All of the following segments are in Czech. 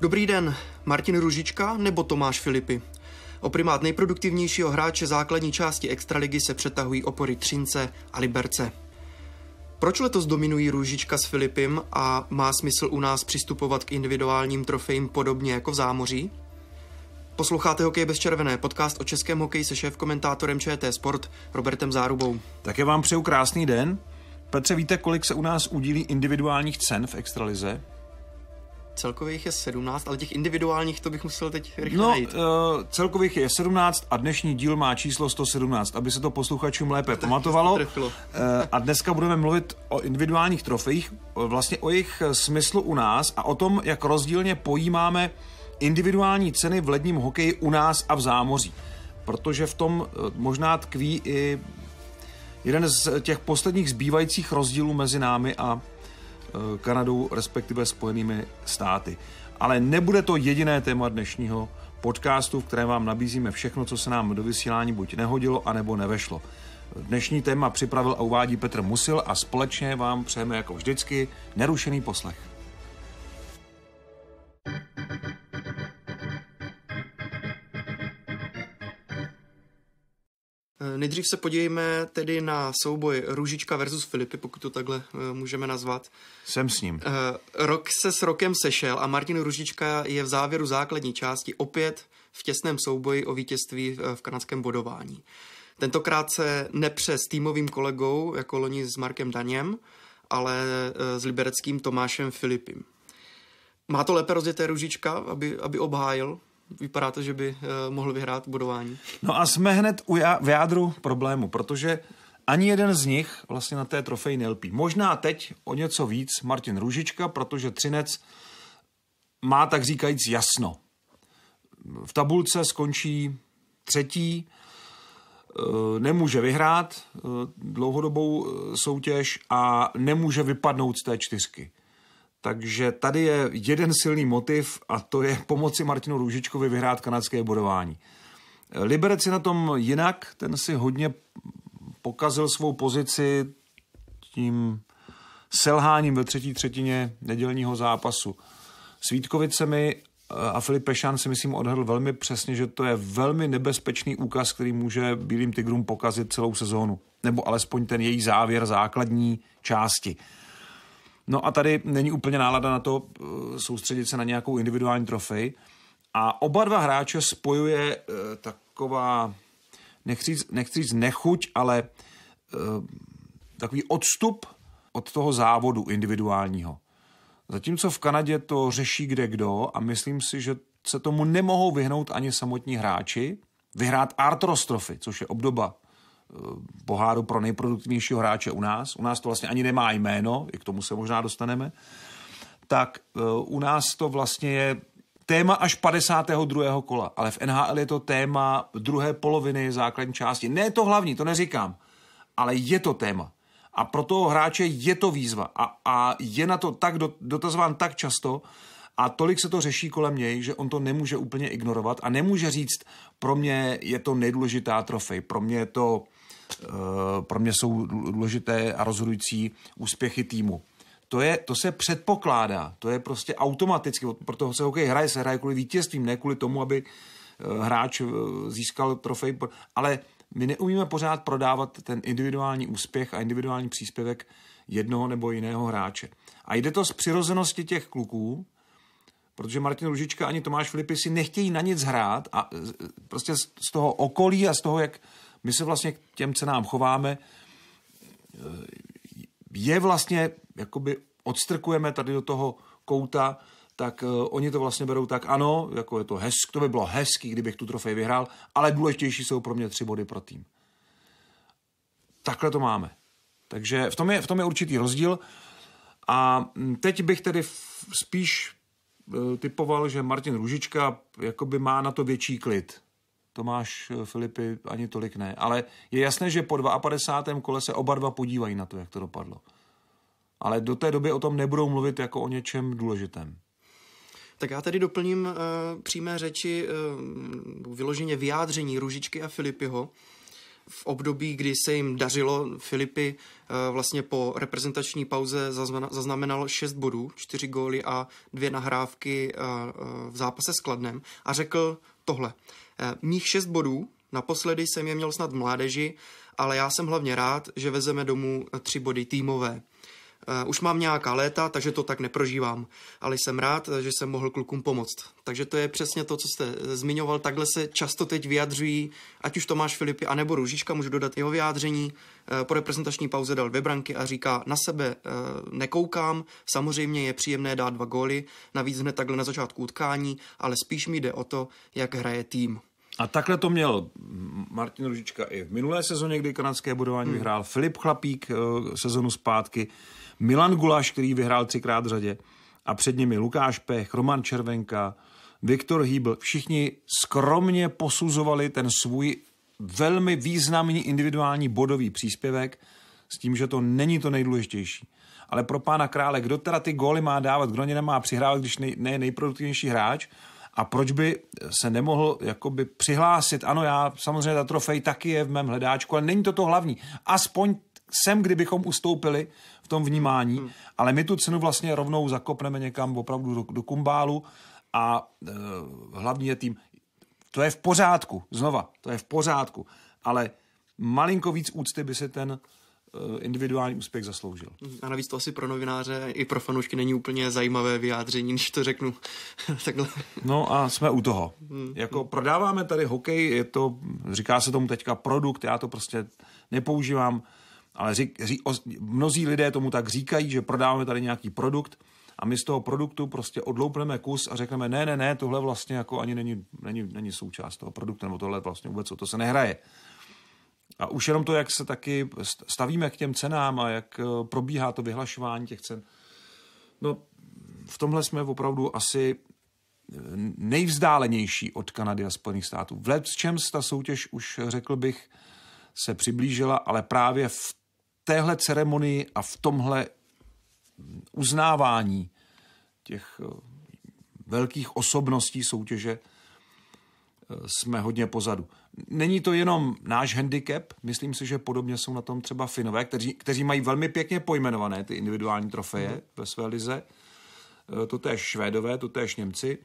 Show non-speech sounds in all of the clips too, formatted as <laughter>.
Dobrý den, Martin Ružička nebo Tomáš Filipy? O primát nejproduktivnějšího hráče základní části Extraligy se přetahují opory Třince a Liberce. Proč letos dominují Růžička s Filipem a má smysl u nás přistupovat k individuálním trofejím podobně jako v zámoří? Posloucháte Hokej bez červené, podcast o českém hokeji se šéf-komentátorem ČT Sport Robertem Zárubou. Také vám přeju krásný den. Petře, víte, kolik se u nás udílí individuálních cen v Extralize? Celkových je 17, ale těch individuálních to bych musel teď rychle No, najít. Uh, celkových je 17 a dnešní díl má číslo 117, aby se to posluchačům lépe no, to pamatovalo. Uh, eh, a dneska budeme mluvit o individuálních trofejích, eh, vlastně o jejich smyslu u nás a o tom, jak rozdílně pojímáme individuální ceny v ledním hokeji u nás a v zámoří. Protože v tom možná tkví i jeden z těch posledních zbývajících rozdílů mezi námi a Eh, Kanadou, respektive Spojenými státy. Ale nebude to jediné téma dnešního podcastu, v kterém vám nabízíme všechno, co se nám do vysílání buď nehodilo, anebo nevešlo. Dnešní téma připravil a uvádí Petr Musil a společně vám přejeme jako vždycky nerušený poslech. Eh, nejdřív se podívejme tedy na souboj Růžička versus Filipy, pokud to takhle eh, můžeme nazvat. Jsem s ním. Eh, rok se s Rokem sešel a Martin Růžička je v závěru základní části opět v těsném souboji o vítězství v kanadském bodování. Tentokrát se nepře s týmovým kolegou, jako loni s Markem Daněm, ale s libereckým Tomášem Filipem. Má to lépe rozjeté Růžička, aby, aby obhájil vypadá to, že by eh, mohl vyhrát budování. No a jsme hned u já, v jádru problému, protože ani jeden z nich vlastně na té trofej nelpí. Možná teď o něco víc Martin Růžička, protože Třinec má tak říkajíc jasno. V tabulce skončí třetí, eh, nemůže vyhrát eh, dlouhodobou soutěž a nemůže vypadnout z té čtyřky. Takže tady je jeden silný motiv a to je pomoci Martinu Růžičkovi vyhrát kanadské bodování. Liberec je na tom jinak, ten si hodně pokazil svou pozici tím selháním ve třetí třetině nedělního zápasu. S Vítkovicemi eh, a Filip Pešán si myslím odhadl velmi přesně, že to je velmi nebezpečný úkaz, který může Bílým Tigrům pokazit celou sezónu. Nebo alespoň ten její závěr základní části. No a tady není úplně nálada na to eh, soustředit se na nějakou individuální trofej. A oba dva hráče spojuje eh, taková, nechci, nechci říct nechuť, ale eh, takový odstup od toho závodu individuálního. Zatímco v Kanadě to řeší kde kdo a myslím si, že se tomu nemohou vyhnout ani samotní hráči, vyhrát artrostrofy, což je obdoba Eh, poháru pro nejproduktivnějšího hráče u nás. U nás to vlastně ani nemá jméno, i k tomu se možná dostaneme. Tak eh, u nás to vlastně je téma až 52. kola, ale v NHL je to téma druhé poloviny základní části. Ne to hlavní, to neříkám, ale je to téma. A pro toho hráče je to výzva a, a je na to tak dotazován tak často a tolik se to řeší kolem něj, že on to nemůže úplně ignorovat a nemůže říct, pro mě je to nejdůležitá trofej, pro mě je to Eh, pro mě jsou důležité a rozhodující úspěchy týmu. To, je, to se předpokládá, to je prostě automaticky, proto se hokej hraje, se hraje kvůli vítězstvím, ne kvůli tomu, aby eh, hráč eh, získal trofej, ale my neumíme pořád prodávat ten individuální úspěch a individuální příspěvek jednoho nebo jiného hráče. A jde to z přirozenosti těch kluků, protože Martin Ružička ani Tomáš Filipy si nechtějí na nic hrát a prostě z toho okolí a z toho, jak my se vlastně k těm cenám chováme, je vlastně, jakoby odstrkujeme tady do toho kouta, tak uh, oni to vlastně berou tak, ano, jako je to hezk, to by bylo hezký, kdybych tu trofej vyhrál, ale důležitější jsou pro mě tři body pro tým. Takhle to máme. Takže v tom je, v tom je určitý rozdíl. A hm, teď bych tedy spíš eh, typoval, že Martin Ružička jakoby má na to větší klid. Tomáš eh, Filipy ani tolik ne. Ale je jasné, že po 52. kole se oba dva podívají na to, jak to dopadlo. Ale do té doby o tom nebudou mluvit jako o něčem důležitém. Tak já tady doplním uh, přímé řeči, uh, vyloženě vyjádření Ružičky a Filipyho v období, kdy se jim dařilo. Filipy uh, vlastně po reprezentační pauze zaznamenal 6 bodů, 4 góly a dvě nahrávky uh, uh, v zápase s Kladnem a řekl tohle. Eh, mých šest bodů, naposledy jsem je měl snad v mládeži, ale já jsem hlavně rád, že vezeme domů eh, tři body týmové. Eh, už mám nějaká léta, takže to tak neprožívám, ale jsem rád, že jsem mohl klukům pomoct. Takže to je přesně to, co jste zmiňoval. Takhle se často teď vyjadřují, ať už Tomáš Filipy, nebo Růžička, můžu dodat jeho vyjádření. Po reprezentační pauze dal dvě branky a říká, na sebe nekoukám, samozřejmě je příjemné dát dva góly, navíc hned takhle na začátku utkání, ale spíš mi jde o to, jak hraje tým. A takhle to měl Martin Ružička i v minulé sezóně, kdy kanadské budování hmm. vyhrál, Filip Chlapík eh, sezonu zpátky, Milan Gulaš, který vyhrál třikrát v řadě, a před nimi Lukáš Pech, Roman Červenka, Viktor Hýbl. Všichni skromně posuzovali ten svůj velmi významný individuální bodový příspěvek s tím, že to není to nejdůležitější. Ale pro pána krále, kdo teda ty góly má dávat, kdo ně nemá přihrávat, když nej, ne je nejproduktivnější hráč, a proč by se nemohl jakoby přihlásit. Ano, já samozřejmě ta trofej taky je v mém hledáčku, ale není to to hlavní. Aspoň sem, kdybychom ustoupili v tom vnímání, hmm. ale my tu cenu vlastně rovnou zakopneme někam opravdu do, do kumbálu a e, hlavní je tým. To je v pořádku, znova, to je v pořádku, ale malinko víc úcty by se ten Eh, individuální úspěch zasloužil. Mhm. A navíc to asi pro novináře i pro fanoušky není úplně zajímavé vyjádření, než to řeknu <laughs> takhle. No a jsme u toho. Hmm. Jako prodáváme tady hokej, je to, říká se tomu teďka produkt, já to prostě nepoužívám, ale řík, ří, o, mnozí lidé tomu tak říkají, že prodáváme tady nějaký produkt, a my z toho produktu prostě odloupneme kus a řekneme, ne, ne, ne, tohle vlastně jako ani není, není, není součást toho produktu, nebo tohle vlastně vůbec o to se nehraje. A už jenom to, jak se taky stavíme k těm cenám a jak eh, probíhá to vyhlašování těch cen. No, v tomhle jsme opravdu asi eh, nejvzdálenější od Kanady a Spojených států. V čem ta soutěž už, eh, řekl bych, se přiblížila, ale právě v téhle ceremonii a v tomhle uznávání těch velkých osobností soutěže jsme hodně pozadu. Není to jenom náš handicap, myslím si, že podobně jsou na tom třeba Finové, kteří, kteří mají velmi pěkně pojmenované ty individuální trofeje mm. ve své lize, e, to též Švédové, to též Němci,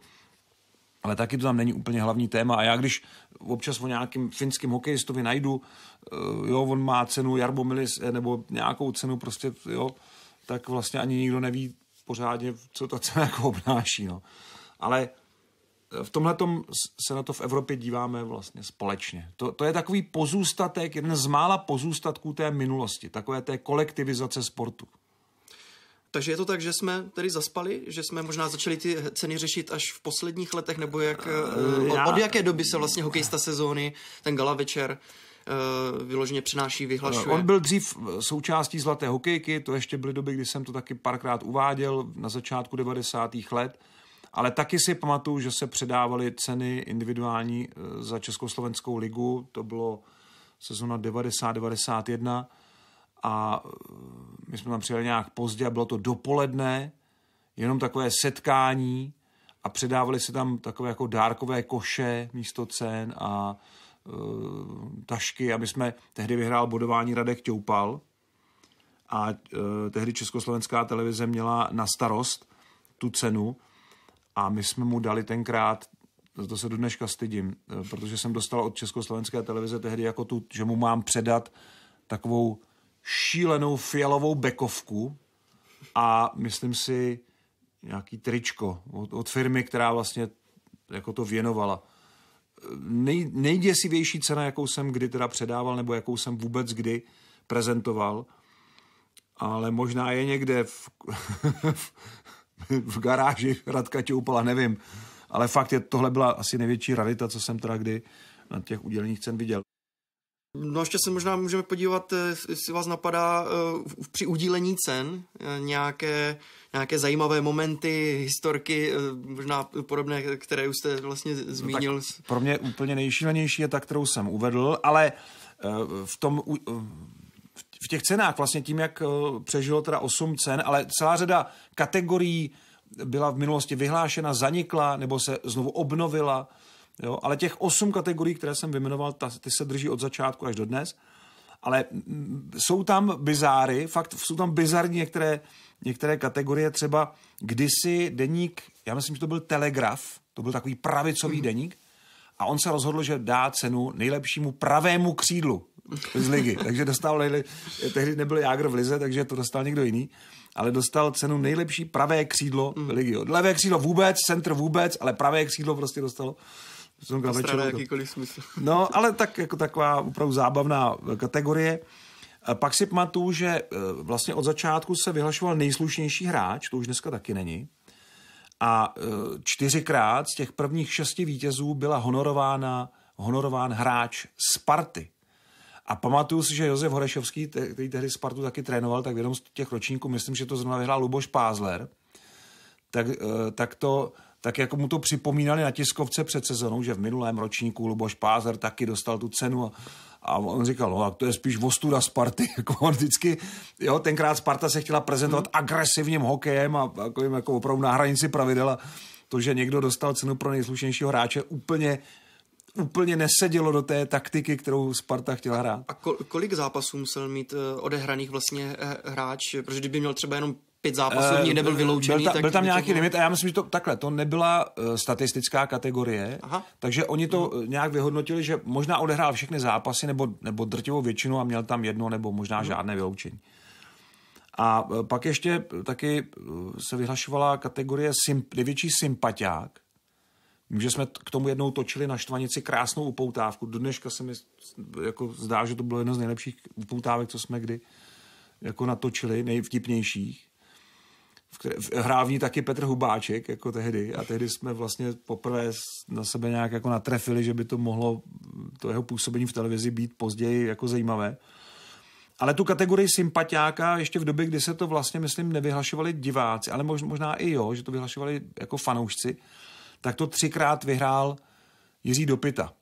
ale taky to tam není úplně hlavní téma. A já když občas o nějakým finským hokejistovi najdu, e, jo, on má cenu Jarbomilis e, nebo nějakou cenu prostě, jo, tak vlastně ani nikdo neví pořádně, co ta <laughs> cena jako obnáší, no. Ale v tomhle se na to v Evropě díváme vlastně společně. To, to je takový pozůstatek, jeden z mála pozůstatků té minulosti, takové té kolektivizace sportu. Takže je to tak, že jsme tedy zaspali, že jsme možná začali ty ceny řešit až v posledních letech, nebo jak, eh, eh, Já... od jaké doby se vlastně hokejista sezóny, ten gala večer, eh, vyloženě přináší, vyhlašuje. On byl dřív součástí Zlaté hokejky, to ještě byly doby, kdy jsem to taky párkrát uváděl na začátku 90. let ale taky si pamatuju, že se předávaly ceny individuální eh, za Československou ligu, to bylo sezona 90-91 a eh, my jsme tam přijeli nějak pozdě a bylo to dopoledne, jenom takové setkání a předávali se tam takové jako dárkové koše místo cen a e, tašky a my jsme tehdy vyhrál bodování Radek Ťoupal a e, tehdy Československá televize měla na starost tu cenu a my jsme mu dali tenkrát za to se do dneška stydím, eh, protože jsem dostal od Československé televize tehdy jako tu, že mu mám předat takovou šílenou fialovou bekovku a myslím si nějaký tričko od, od firmy, která vlastně jako to věnovala. Nej, nejděsivější cena, jakou jsem kdy teda předával, nebo jakou jsem vůbec kdy prezentoval, ale možná je někde v, <laughs> <laughs> v garáži Radka Čoupala, nevím. Ale fakt je, tohle byla asi největší rarita, co jsem teda kdy na těch udělených cen viděl. No ještě se možná můžeme podívat, eh, jestli vás napadá eh, při udílení cen eh, nějaké, nějaké zajímavé momenty, historky, možná podobné, které už jste vlastně no zmínil. No pro mě úplně nejšílenější je ta, kterou jsem uvedl, ale v tom v těch cenách vlastně tím, jak eh, přežilo teda 8 cen, ale celá řada kategorií byla v minulosti vyhlášena, zanikla nebo se znovu obnovila. Jo? Ale těch osm kategorií, které jsem vymenoval, ta, ty se drží od začátku až do dnes. Ale mm, jsou tam bizáry, fakt jsou tam bizarní některé, některé kategorie. Třeba kdysi deník, já myslím, že to byl Telegraf, to byl takový pravicový mm deník, a on se rozhodl, že dá cenu nejlepšímu pravému křídlu z ligy. Takže dostal, nejle... tehdy nebyl Jágr v lize, takže to dostal někdo jiný, ale dostal cenu nejlepší pravé křídlo mm. ligy. Levé křídlo vůbec, centr vůbec, ale pravé křídlo prostě dostalo. Jsem jakýkoliv smysl. No, ale tak jako taková opravdu zábavná kategorie. Pak si pamatuju, že eh, vlastně od začátku se vyhlašoval nejslušnější hráč, to už dneska taky není. A eh, čtyřikrát z těch prvních šesti vítězů byla honorována, honorován hráč Sparty. A pamatuju si, že Josef Horešovský, který tehdy Spartu taky trénoval, tak v jednom z těch ročníků, myslím, že to zrovna vyhrál Luboš Pázler, tak, eh, tak to tak jako mu to připomínali na tiskovce před sezonou, že v minulém ročníku Luboš Pázer taky dostal tu cenu a, a on říkal, no to je spíš vostuda Sparty, <laughs> jako on vždycky, jo, tenkrát Sparta se chtěla prezentovat hmm. agresivním hokejem a jako, jako opravdu na hranici pravidel a to, že někdo dostal cenu pro nejslušnějšího hráče, úplně úplně nesedělo do té taktiky, kterou Sparta chtěla hrát. A kolik zápasů musel mít eh, odehraných vlastně eh, hráč? Protože kdyby měl třeba jenom pět zápasů, uh, nebyl vyloučený. Byl, ta, tak byl tam nějaký bylo... limit a já myslím, že to takhle, to nebyla uh, statistická kategorie, Aha. takže oni to uh-huh. nějak vyhodnotili, že možná odehrál všechny zápasy nebo, nebo drtivou většinu a měl tam jedno nebo možná uh-huh. žádné vyloučení. A pak ještě taky se vyhlašovala kategorie symp, největší sympatiák, že jsme k tomu jednou točili na Štvanici krásnou upoutávku. Do dneška se mi jako zdá, že to bylo jedno z nejlepších upoutávek, co jsme kdy jako natočili, nejvtipnějších. Hrál v ní taky Petr Hubáček, jako tehdy. A tehdy jsme vlastně poprvé na sebe nějak jako natrefili, že by to mohlo to jeho působení v televizi být později jako zajímavé. Ale tu kategorii sympatiáka ještě v době, kdy se to vlastně, myslím, nevyhlašovali diváci, ale možná i jo, že to vyhlašovali jako fanoušci, tak to třikrát vyhrál Jiří Dopita.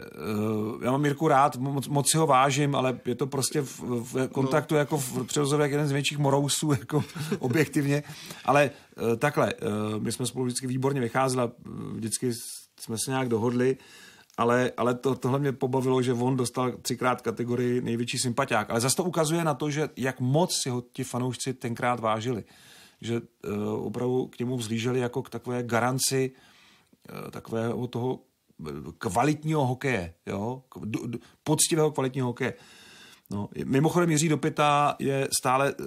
Eh, já mám Mirku rád, moc, moc si ho vážím, ale je to prostě v, v kontaktu no. jako v jak jeden z větších morousů, <laughs> jako objektivně. Ale eh, takhle, eh, my jsme spolu vždycky výborně vycházeli, vždycky jsme se nějak dohodli, ale, ale to, tohle mě pobavilo, že on dostal třikrát kategorii největší sympatiák. Ale zase to ukazuje na to, že jak moc si ho ti fanoušci tenkrát vážili že eh, opravdu k němu vzlíželi jako k takové garanci eh, takového toho eh, kvalitního hokeje, jo? poctivého kvalitního hokeje. No, mimochodem Jiří Dopita je stále uh,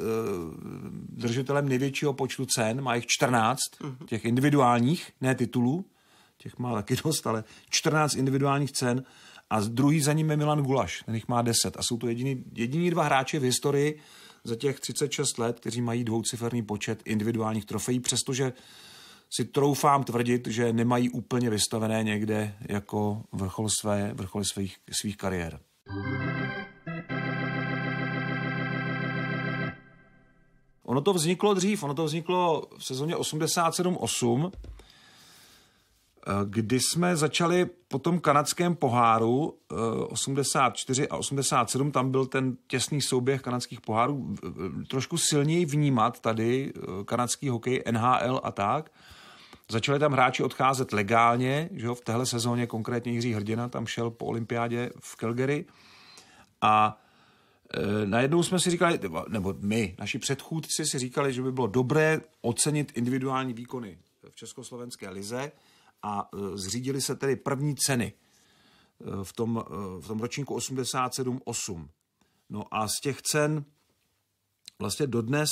držitelem největšího počtu cen, má jich 14, mm-hmm. těch individuálních, ne titulů, těch má taky <laughs> dost, ale 14 individuálních cen a druhý za ním je Milan Gulaš, ten jich má 10 a jsou to jediní dva hráči v historii, za těch 36 let, kteří mají dvouciferný počet individuálních trofejí, přestože si troufám tvrdit, že nemají úplně vystavené někde jako vrchol, své, vrchol svých, svých kariér. Ono to vzniklo dřív, ono to vzniklo v sezóně 87-8, Eh, kdy jsme začali po tom kanadském poháru 84 eh, a 87, tam byl ten těsný souběh kanadských pohárů, eh, trošku silněji vnímat tady kanadský hokej, NHL a tak. Začali tam hráči odcházet legálně, že jo, v téhle sezóně konkrétně Jiří Hrdina tam šel po olympiádě v Calgary a najednou jsme si říkali, nebo my, naši předchůdci si říkali, že by bylo dobré ocenit individuální výkony v Československé lize, a e, zřídili se tedy první ceny e, v tom, e, v tom ročníku 87-8. No a z těch cen vlastně dodnes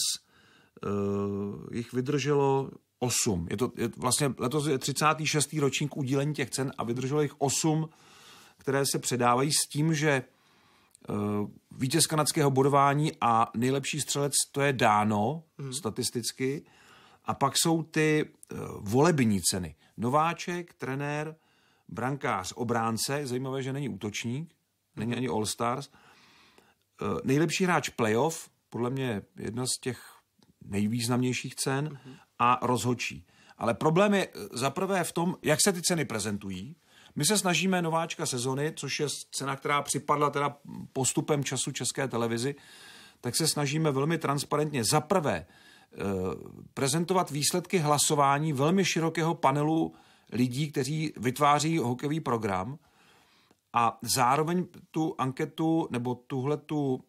uh, jich vydrželo 8. Je to je, vlastně letos je 36. ročník udílení těch cen a vydrželo jich 8, které se předávají s tím, že uh, vítěz kanadského bodování a nejlepší střelec, to je dáno hmm. statisticky, a pak jsou ty eh, volební ceny. Nováček, trenér, brankář, obránce, zajímavé, že není útočník, není ani All-Stars. Eh, nejlepší hráč playoff, podle mě jedna z těch nejvýznamnějších cen a rozhočí. Ale problém je eh, zaprvé v tom, jak se ty ceny prezentují. My se snažíme nováčka sezony, což je cena, která připadla teda postupem času České televizi, tak se snažíme velmi transparentně zaprvé Eh, prezentovat výsledky hlasování velmi širokého panelu lidí, kteří vytváří hokejový program a zároveň tu anketu nebo tuhle tu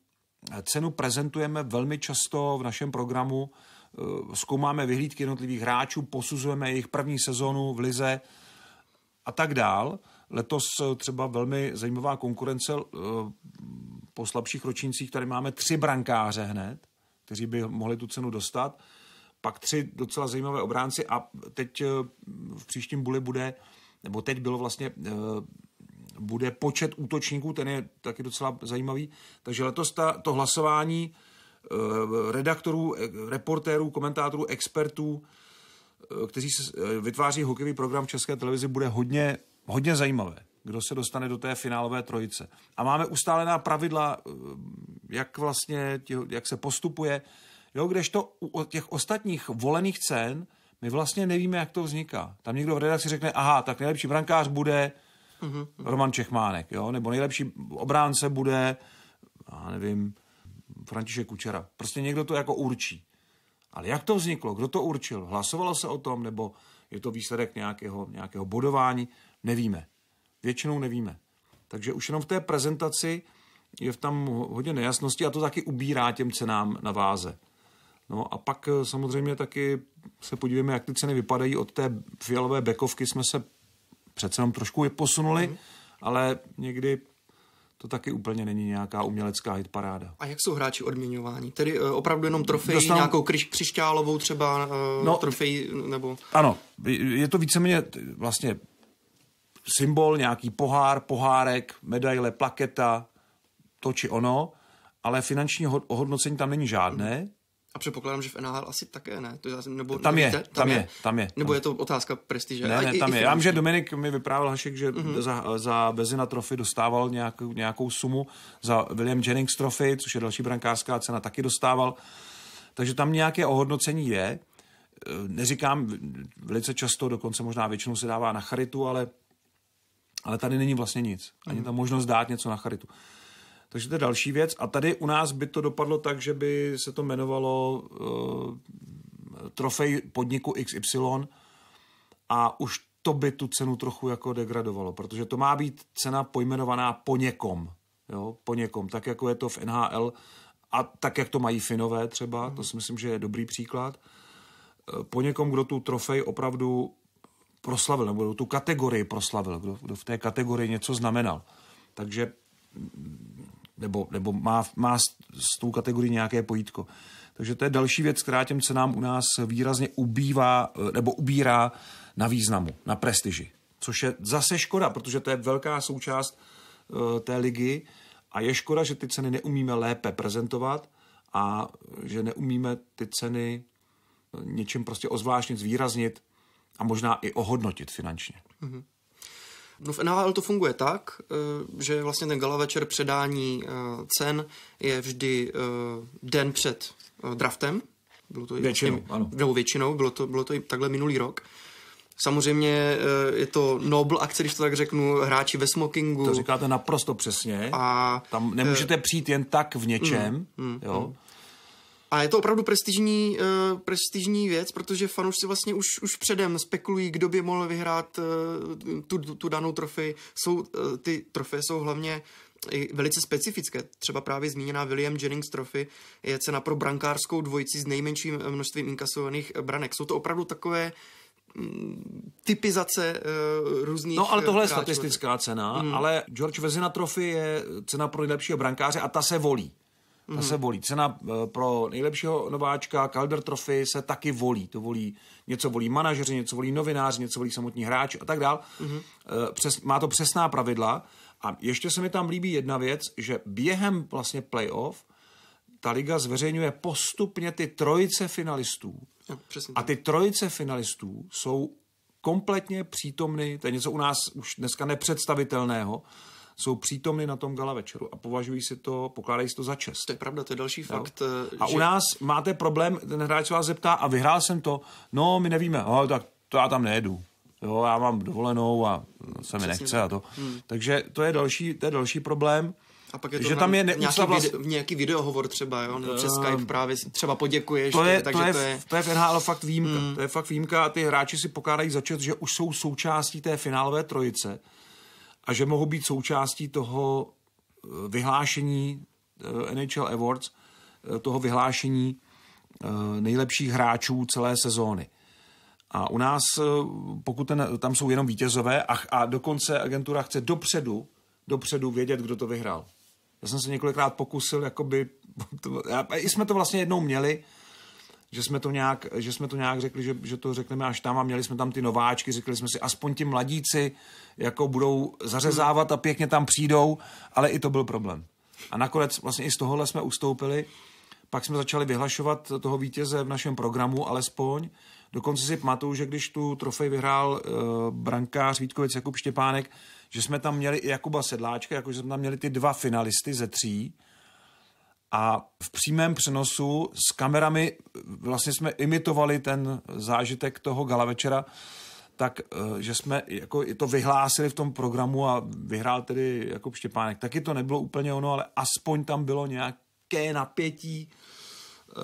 eh, cenu prezentujeme velmi často v našem programu. Eh, zkoumáme vyhlídky jednotlivých hráčů, posuzujeme jejich první sezonu v lize a tak dál. Letos třeba velmi zajímavá konkurence po slabších ročnících. Tady máme tři brankáře hned kteří by mohli tu cenu dostat. Pak tři docela zajímavé obránci a teď eh, v příštím buli bude, nebo teď bylo vlastně, eh, bude počet útočníků, ten je taky docela zajímavý. Takže letos ta, to hlasování eh, redaktorů, reportérů, komentátorů, expertů, kteří vytváří hokejový program v České televizi, bude hodně, hodně zajímavé, kdo se dostane do té finálové trojice. A máme ustálená pravidla jak vlastně, jak se postupuje, jo, kdežto u těch ostatních volených cen my vlastně nevíme, jak to vzniká. Tam někdo v redakci řekne, aha, tak nejlepší brankář bude mm-hmm. Roman Čechmánek, jo, nebo nejlepší obránce bude, já nevím, František Kučera. Prostě někdo to jako určí. Ale jak to vzniklo? Kdo to určil? Hlasovalo se o tom, nebo je to výsledek nějakého, nějakého bodování? Nevíme. Většinou nevíme. Takže už jenom v té prezentaci je v tam hodně nejasnosti a to taky ubírá těm cenám na váze. No a pak eh, samozřejmě taky se podívejme, jak ty ceny vypadají. Od té fialové bekovky jsme se přece jenom trošku i posunuli, mm. ale někdy to taky úplně není nějaká umělecká hitparáda. A jak jsou hráči odměňováni? Tedy uh, opravdu jenom trofej, Dostanou... nějakou kři- křišťálovou třeba uh, no, trofej? Nebo... Ano, je to víceméně vlastně symbol, nějaký pohár, pohárek, medaile, plaketa, to či ono, ale finanční ohodnocení tam není žádné. A předpokládám, že v NHL asi také ne. To je, nebo, tam, nevíte, je, tam, tam je, je, tam je. Nebo tam je to otázka prestiže. Ne, ne, tam i, je. Já vím, že Dominik mi vyprávěl Hašek, že mm-hmm. za, za Bezina Trophy dostával nějakou, nějakou sumu, za William Jennings Trophy, což je další brankářská cena, taky dostával. Takže tam nějaké ohodnocení je. E, neříkám, velice často, dokonce možná většinou se dává na charitu, ale, ale tady není vlastně nic. Ani mm-hmm. ta možnost dát něco na charitu. Uh, takže to je další věc. A tady u nás by to dopadlo tak, že by se to jmenovalo uh, trofej podniku XY a už to by tu cenu trochu jako degradovalo, protože to má být cena pojmenovaná po někom. Jo, po někom, tak jako je to v NHL a tak, jak to mají Finové třeba, to si myslím, že je dobrý příklad. Eh, po někom, kdo tu trofej opravdu proslavil, nebo tu kategorii proslavil, kdo, kdo v té kategorii něco znamenal. Takže nebo, nebo má, má s tou kategorií nějaké pojítko. Takže to je další věc, která těm cenám u nás výrazně ubývá eh, nebo ubírá na významu, na prestiži. Což je zase škoda, protože to je velká součást uh, té ligy a je škoda, že ty ceny neumíme lépe prezentovat a eh, že neumíme ty ceny něčím prostě ozvláštnit, zvýraznit a možná i ohodnotit finančně. Mm-hmm. No v NHL to funguje tak, eh, že vlastně ten gala večer předání eh, cen je vždy eh, den před draftem. Bylo to vlastně většinou, i, ano. Nebo většinou, bylo to, bylo to i takhle minulý rok. Samozřejmě je to noble akce, když to tak řeknu, hráči ve smokingu. To říkáte naprosto přesně. A tam nemůžete přijít jen tak v něčem. Mm, mm, jo? Mm. A je to opravdu prestižní, uh, prestižní věc, protože fanoušci vlastně už, už předem spekulují, kdo by mohl vyhrát uh, tu, tu, danou trofej. Jsou, uh, ty trofeje jsou hlavně velice specifické. Třeba právě zmíněná William Jennings trofy je cena pro brankářskou dvojici s nejmenším množstvím inkasovaných branek. Jsou to opravdu takové mm, typizace uh, různých... No ale tohle je statistická cena, hmm. ale George Vezina trofy je cena pro nejlepšího brankáře a ta se volí ta se mhm. volí. Cena eh, pro nejlepšího nováčka, Calder Trophy, se taky volí. To volí, něco volí manažeři, něco volí novináři, něco volí samotní hráči a tak dál. Mhm. Eh, má to přesná pravidla. A ještě se mi tam líbí jedna věc, že během vlastně playoff ta liga zveřejňuje postupně ty trojice finalistů. Jo, a ty trojice finalistů jsou kompletně přítomny, to je něco u nás už dneska nepředstavitelného, jsou přítomny na tom gala večeru a považují si to, pokládají si to za čest. To je pravda, to je další jo? fakt. A eh, že... u nás máte problém, ten hráč vás zeptá a vyhrál jsem to, no my nevíme, no, tak to já tam nejedu. Jo, já mám dovolenou a se mi Přesně. nechce a to. Hmm. Takže to je další, to je další problém. A pak je to že tam je nějaký, vlast... vide- nějaký videohovor třeba, jo, nebo přes ehm, Skype právě třeba poděkuješ. To je, takže to je, to je... To je v NHL fakt výjimka. Mm. To je fakt výjimka a ty hráči si pokládají za čest, že už jsou součástí té finálové trojice a že mohou být součástí toho eh, vyhlášení eh, NHL Awards, eh, toho vyhlášení nejlepších hráčů celé sezóny. A u nás, pokud ten, tam jsou jenom vítězové a, a dokonce agentura chce dopředu, dopředu vědět, kdo to vyhrál. Já jsem se několikrát pokusil, jakoby, <laughs> to, já, jsme to vlastně jednou měli, že jsme to nějak, že jsme to nějak řekli, že, že to řekneme až tam a měli jsme tam ty nováčky, řekli jsme si, aspoň ti mladíci jako budou zařezávat a pěkně tam přijdou, ale i to byl problém. A nakonec vlastně i z tohohle jsme ustoupili, pak jsme začali vyhlašovat toho vítěze v našem programu alespoň, Dokonce si pamatuju, že když tu trofej vyhrál uh, brankář Vítkovic Jakub Štěpánek, že jsme tam měli i Jakuba Sedláčka, jakože jsme tam měli ty dva finalisty ze tří, a v přímém přenosu s kamerami vlastně jsme imitovali ten zážitek toho gala večera, tak, eh, že jsme jako to vyhlásili v tom programu a vyhrál tedy jako Štěpánek. Taky to nebylo úplně ono, ale aspoň tam bylo nějaké napětí. Eh,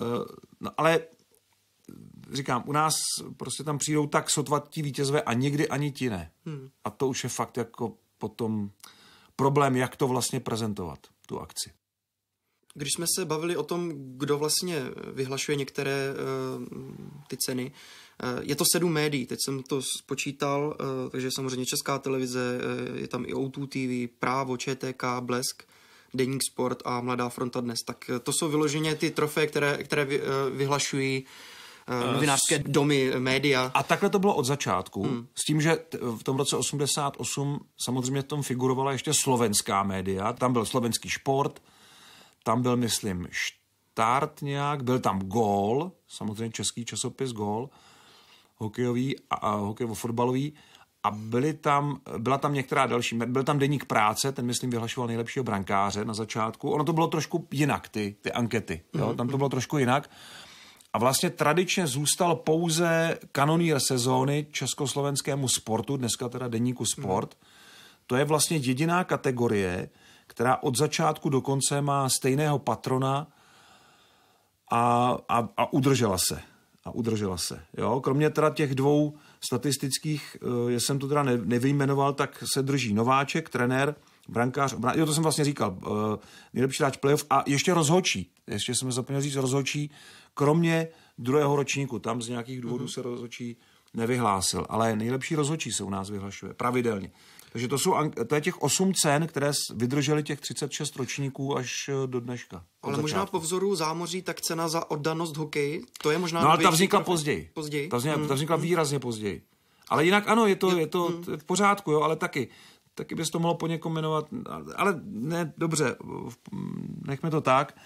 no, ale říkám, u nás prostě tam přijdou tak sotva ti vítězové a nikdy ani ti ne. Hmm. A to už je fakt jako potom problém, jak to vlastně prezentovat, tu akci. Když jsme se bavili o tom, kdo vlastně vyhlašuje některé eh, ty ceny, eh, je to sedm médií, teď jsem to spočítal, eh, takže samozřejmě Česká televize, je tam i O2 TV, Právo, ČTK, Blesk, Deník Sport a Mladá fronta dnes. Tak to jsou vyloženě ty trofeje, které, které vyhlašují novinářské domy, média. A takhle to bylo od začátku, hmm. s tím, že v tom roce 88 samozřejmě v tom figurovala ještě slovenská média, tam byl slovenský šport, tam byl, myslím, štart nějak, byl tam gól, samozřejmě český časopis gól, hokejový a, a hokejovo-fotbalový, a byly tam, byla tam některá další, byl tam deník práce, ten myslím vyhlašoval nejlepšího brankáře na začátku. Ono to bylo trošku jinak, ty, ty ankety, jo? Mm-hmm. tam to bylo trošku jinak. A vlastně tradičně zůstal pouze kanonýr sezóny československému sportu, dneska teda deníku sport. hmm To je vlastně jediná kategorie, která od začátku do konce má stejného patrona a, a, a udržela se. A udržela se. Jo? Kromě teda těch dvou statistických, eh, já jsem to teda nevyjmenoval, tak se drží nováček, trenér, brankář, obrán... jo, to jsem vlastně říkal, eh, nejlepší hráč playoff a ještě rozhočí, ještě jsem zapomněl říct rozhočí, kromě druhého ročníku, tam z nějakých důvodů mm-hmm. se rozhočí nevyhlásil, ale nejlepší rozhočí se u nás vyhlašuje, pravidelně. Takže to, jsou, to je těch 8 cen, které vydržely těch 36 ročníků až eh, do dneška. Ale začátku. možná po vzoru zámoří, tak cena za oddanost hokeji, to je možná... No ale ta vznikla profi. později. Později? Ta vznikla, mm, ta vznikla mm. výrazně později. Ale jinak ano, je to, je to mm. v pořádku, jo, ale taky taky bys to mohlo po někom jmenovat, ale ne, dobře, nechme to tak.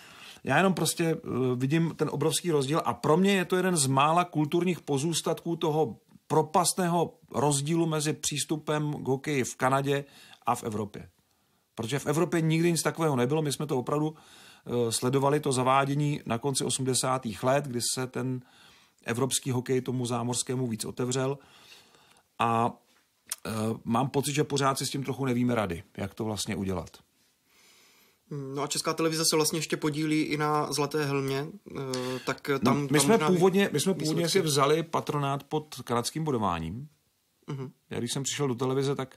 Já jenom prostě eh, vidím ten obrovský rozdíl a pro mě je to jeden z mála kulturních pozůstatků toho propastného rozdílu mezi přístupem k hokeji v Kanadě a v Evropě. Protože v Evropě nikdy nic takového nebylo, my jsme to opravdu eh, sledovali to zavádění na konci 80. let, kdy se ten evropský hokej tomu zámořskému víc otevřel a eh, mám pocit, že pořád si s tím trochu nevíme rady, jak to vlastně udělat. Mm, no a Česká televize se vlastně ještě podílí i na Zlaté helmě, eh, tak tam... No, my, tam jsme původně, my jsme původně výsledky. si vzali patronát pod kanadským budováním. Uh-huh. Mhm. Já když jsem přišel do televize, tak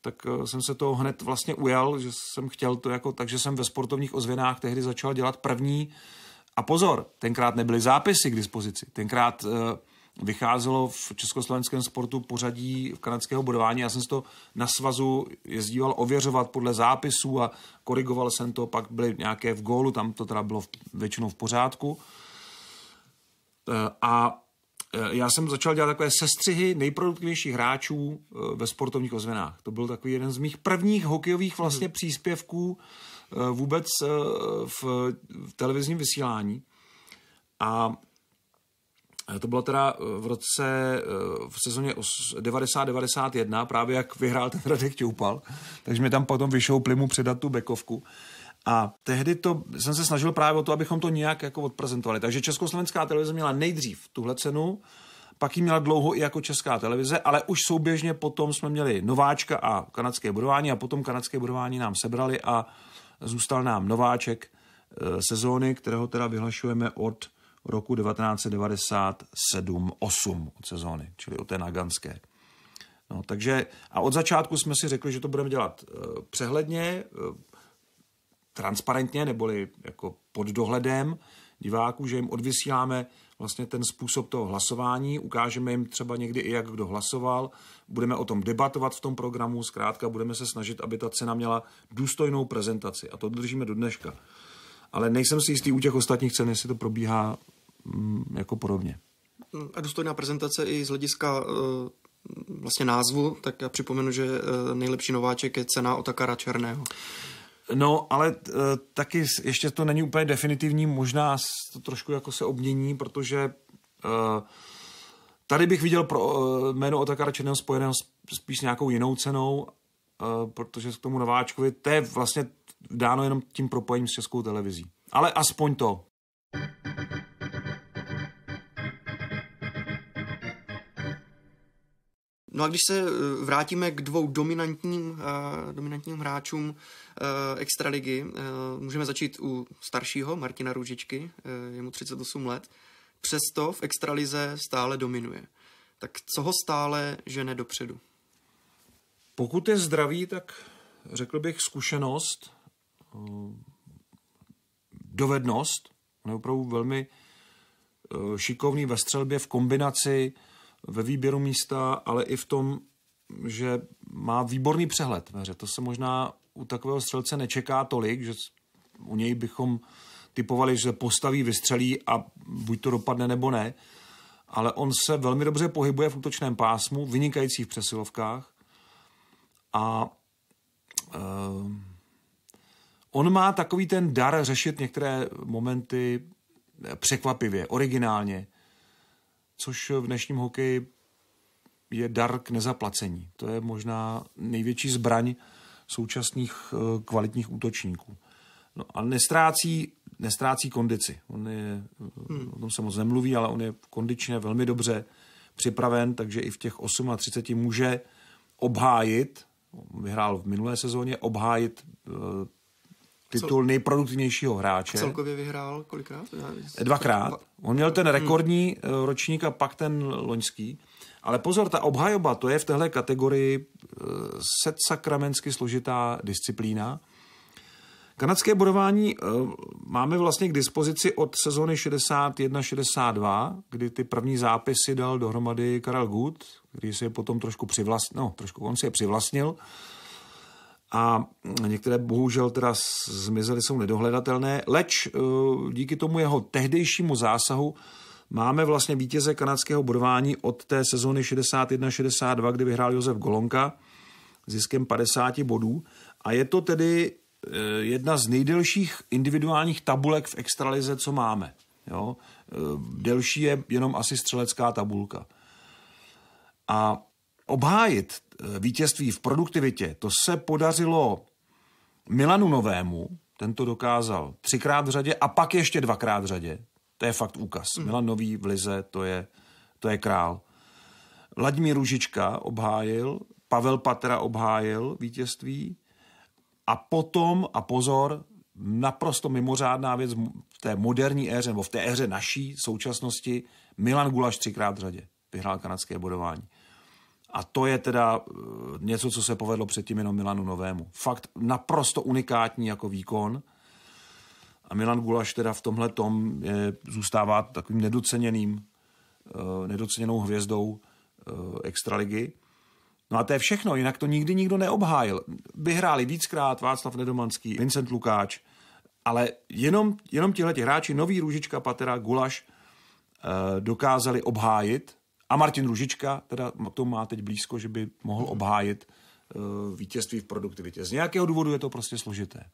tak eh, jsem se to hned vlastně ujal, že jsem chtěl to jako, takže jsem ve sportovních ozvěnách tehdy začal dělat první. A pozor, tenkrát nebyly zápisy k dispozici, tenkrát eh, vycházelo v československém sportu pořadí v kanadského bodování. Já jsem si to na svazu jezdíval ověřovat podle zápisů a korigoval jsem to, pak byly nějaké v gólu, tam to teda bylo většinou v pořádku. Eh, a eh, já jsem začal dělat takové sestřihy nejproduktivnějších hráčů eh, ve sportovních ozvenách. To byl takový jeden z mých prvních hokejových vlastně mhm. příspěvků vůbec v televizním vysílání. A Eh, to bylo teda eh, v roce, eh, v sezóně 90-91, právě jak vyhrál ten Radek Čoupal, takže mi tam potom vyšoupli mu předat tu bekovku. A tehdy to, jsem se snažil právě o to, abychom to nějak jako odprezentovali. Takže Československá televize měla nejdřív tuhle cenu, pak ji měla dlouho i jako česká televize, ale už souběžně potom jsme měli Nováčka a kanadské budování a potom kanadské budování nám sebrali a zůstal nám Nováček sezóny, kterého teda vyhlašujeme od roku 1997-8 od sezóny, čili od té naganské. No, takže a od začátku jsme si řekli, že to budeme dělat eh, přehledně, eh, transparentně, neboli jako pod dohledem diváků, že jim odvysíláme vlastně ten způsob toho hlasování, ukážeme jim třeba někdy i jak kdo hlasoval, budeme o tom debatovat v tom programu, zkrátka budeme se snažit, aby ta cena měla důstojnou prezentaci a to držíme do dneška. Ale nejsem si jistý u těch ostatních cen, jestli to probíhá Mm, jako podobně. Mm, a důstojná prezentace i z hlediska eh, vlastně názvu, tak já připomenu, že eh, nejlepší nováček je cena Otakara Černého. No, ale eh, taky ještě to není úplně definitivní, možná to trošku jako se obmění, protože tady bych viděl pro jméno Otakara Černého spojeného spíš nějakou jinou cenou, protože k tomu nováčkovi, to je vlastně dáno jenom tím propojením s českou televizí. Ale aspoň to, No a když se eh, vrátíme k dvou dominantním, eh, dominantním hráčům eh, extraligy, můžeme začít u staršího Martina Růžičky, je mu 38 let, přesto v extralize stále dominuje. Tak co ho stále žene dopředu? Pokud je zdravý, tak řekl bych zkušenost, dovednost, on je opravdu velmi šikovný ve střelbě v kombinaci ve výběru místa, ale i v tom, že má výborný přehled ve hře. To se možná u takového střelce nečeká tolik, že u něj bychom typovali, že postaví, vystřelí a buď to dopadne nebo ne. Ale on se velmi dobře pohybuje v útočném pásmu, vynikající v přesilovkách a uh, on má takový ten dar řešit některé momenty eh, překvapivě, originálně což v dnešním hokeji je dar k nezaplacení. To je možná největší zbraň současných eh, kvalitních útočníků. No a nestrácí, nestrácí kondici. On je, eh, hmm. o tom se moc nemluví, ale on je kondičně velmi dobře připraven, takže i v těch 38 může obhájit, vyhrál v minulé sezóně, obhájit eh, titul nejproduktivnějšího hráče. A celkově vyhrál kolikrát? Eh, dvakrát. On měl ten hmm. rekordní hmm. ročník a pak ten loňský. Ale pozor, ta obhajoba, to je v téhle kategorii eh, set sakramensky složitá disciplína. Kanadské bodování máme vlastně k dispozici od sezóny 61-62, kdy ty první zápisy dal dohromady Karel Gut, který si je potom trošku přivlastnil, no, trošku on si je přivlastnil, a některé bohužel teda zmizely, jsou nedohledatelné, leč e, díky tomu jeho tehdejšímu zásahu máme vlastně vítěze kanadského bodování od té sezóny 61-62, kdy vyhrál Josef Golonka ziskem 50 bodů a je to tedy e, jedna z nejdelších individuálních tabulek v extralize, co máme. Jo? E, delší je jenom asi střelecká tabulka. A obhájit vítězství v produktivitě, to se podařilo Milanu Novému, ten to dokázal třikrát v řadě a pak ještě dvakrát v řadě. To je fakt úkaz. Hmm. Milan Nový v Lize, to je, to je král. Vladimír Ružička obhájil, Pavel Patra obhájil vítězství a potom, a pozor, naprosto mimořádná věc v té moderní éře, nebo v té éře naší současnosti, Milan Gulaš třikrát v řadě vyhrál kanadské bodování. A to je teda eh, něco, co se povedlo předtím jenom Milanu Novému. Fakt naprosto unikátní jako výkon. A Milan Gulaš teda v tomhle tom je, zůstává takovým nedoceněným, eh, nedoceněnou hvězdou eh, extraligy. No a to je všechno, jinak to nikdy nikdo neobhájil. Vyhráli víckrát Václav Nedomanský, Vincent Lukáč, ale jenom, jenom tihleti hráči, nový Růžička, Patera, Gulaš, dokázali obhájit a Martin Ružička teda k tomu má teď blízko, že by mohl mhm. obhájit uh, vítězství v produktivitě. Z nějakého důvodu je to prostě složité.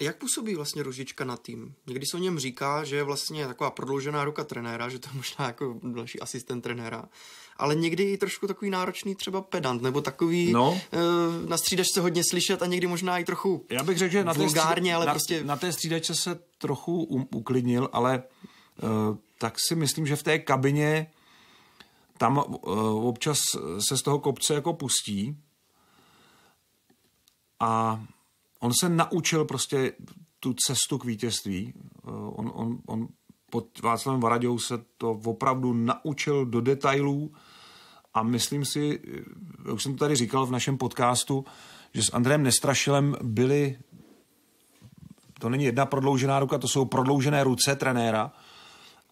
Jak působí vlastně Ružička na tým? Někdy se o něm říká, že je vlastně taková prodloužená ruka trenéra, že to je možná jako další asistent trenéra, ale někdy i trošku takový náročný třeba pedant, nebo takový no. e, na střídačce hodně slyšet a někdy možná i trochu Já bych řekl, že na té střída- ale na, prostě... Na té střídačce se trochu um, uklidnil, ale e, tak si myslím, že v té kabině tam eh, občas se z toho kopce jako pustí a on se naučil prostě tu cestu k vítězství. Eh, on, on, on pod Václavem Varaďou se to opravdu naučil do detailů a myslím si, jak eh, jsem to tady říkal v našem podcastu, že s Andrem Nestrašilem byli, to není jedna prodloužená ruka, to jsou prodloužené ruce trenéra,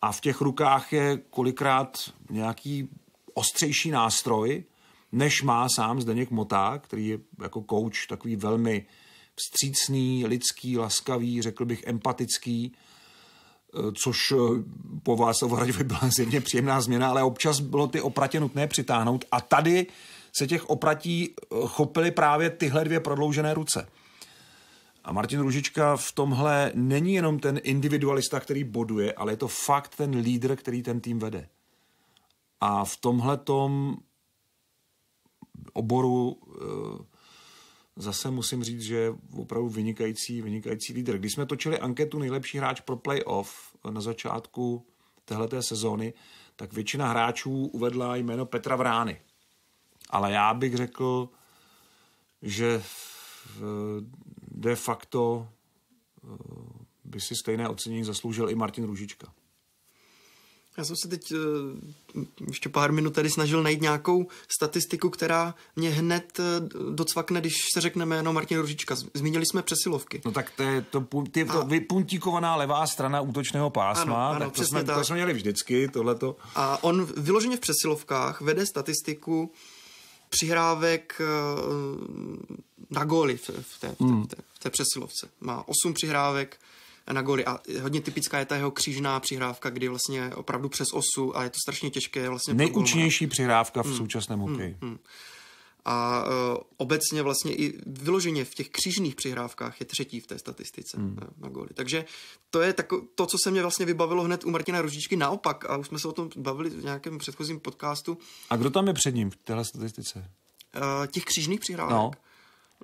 a v těch rukách je kolikrát nějaký ostřejší nástroj, než má sám Zdeněk Motá, který je jako coach takový velmi vstřícný, lidský, laskavý, řekl bych empatický, eh, což eh, po Václavu by byla zjevně příjemná změna, ale občas bylo ty opratě nutné přitáhnout a tady se těch opratí eh, chopily právě tyhle dvě prodloužené ruce. A Martin Růžička v tomhle není jenom ten individualista, který boduje, ale je to fakt ten lídr, který ten tým vede. A v tomhle tom oboru eh, zase musím říct, že je opravdu vynikající, vynikající lídr. Když jsme točili anketu nejlepší hráč pro playoff na začátku téhleté sezóny, tak většina hráčů uvedla jméno Petra Vrány. Ale já bych řekl, že eh, de facto eh, by si stejné ocenění zasloužil i Martin Růžička. Já jsem se teď eh, ještě pár minut tady snažil najít nějakou statistiku, která mě hned eh, docvakne, když se řekne jméno Martin Ružička, Zmínili jsme přesilovky. No tak to je to, je to a... vypuntíkovaná levá strana útočného pásma, ano, ano, tak to jsme, tak. to jsme měli vždycky, tohleto. A on vyloženě v přesilovkách vede statistiku přihrávek eh, na góly v té, v, té, hmm. v, té, v té přesilovce. Má osm přihrávek na góly a hodně typická je ta jeho křížná přihrávka, kdy vlastně opravdu přes osu a je to strašně těžké. Vlastně Nejúčinnější přihrávka v hmm. současném hmm. hokeji. Mm. Mm a e, obecně vlastně i vyloženě v těch křížných přihrávkách je třetí v té statistice hmm. na góly. Takže to je tako, to, co se mě vlastně vybavilo hned u Martina Ružičky naopak a už jsme se o tom bavili v nějakém předchozím podcastu. A kdo tam je před ním v téhle statistice? E, těch křížných přihrávek. No.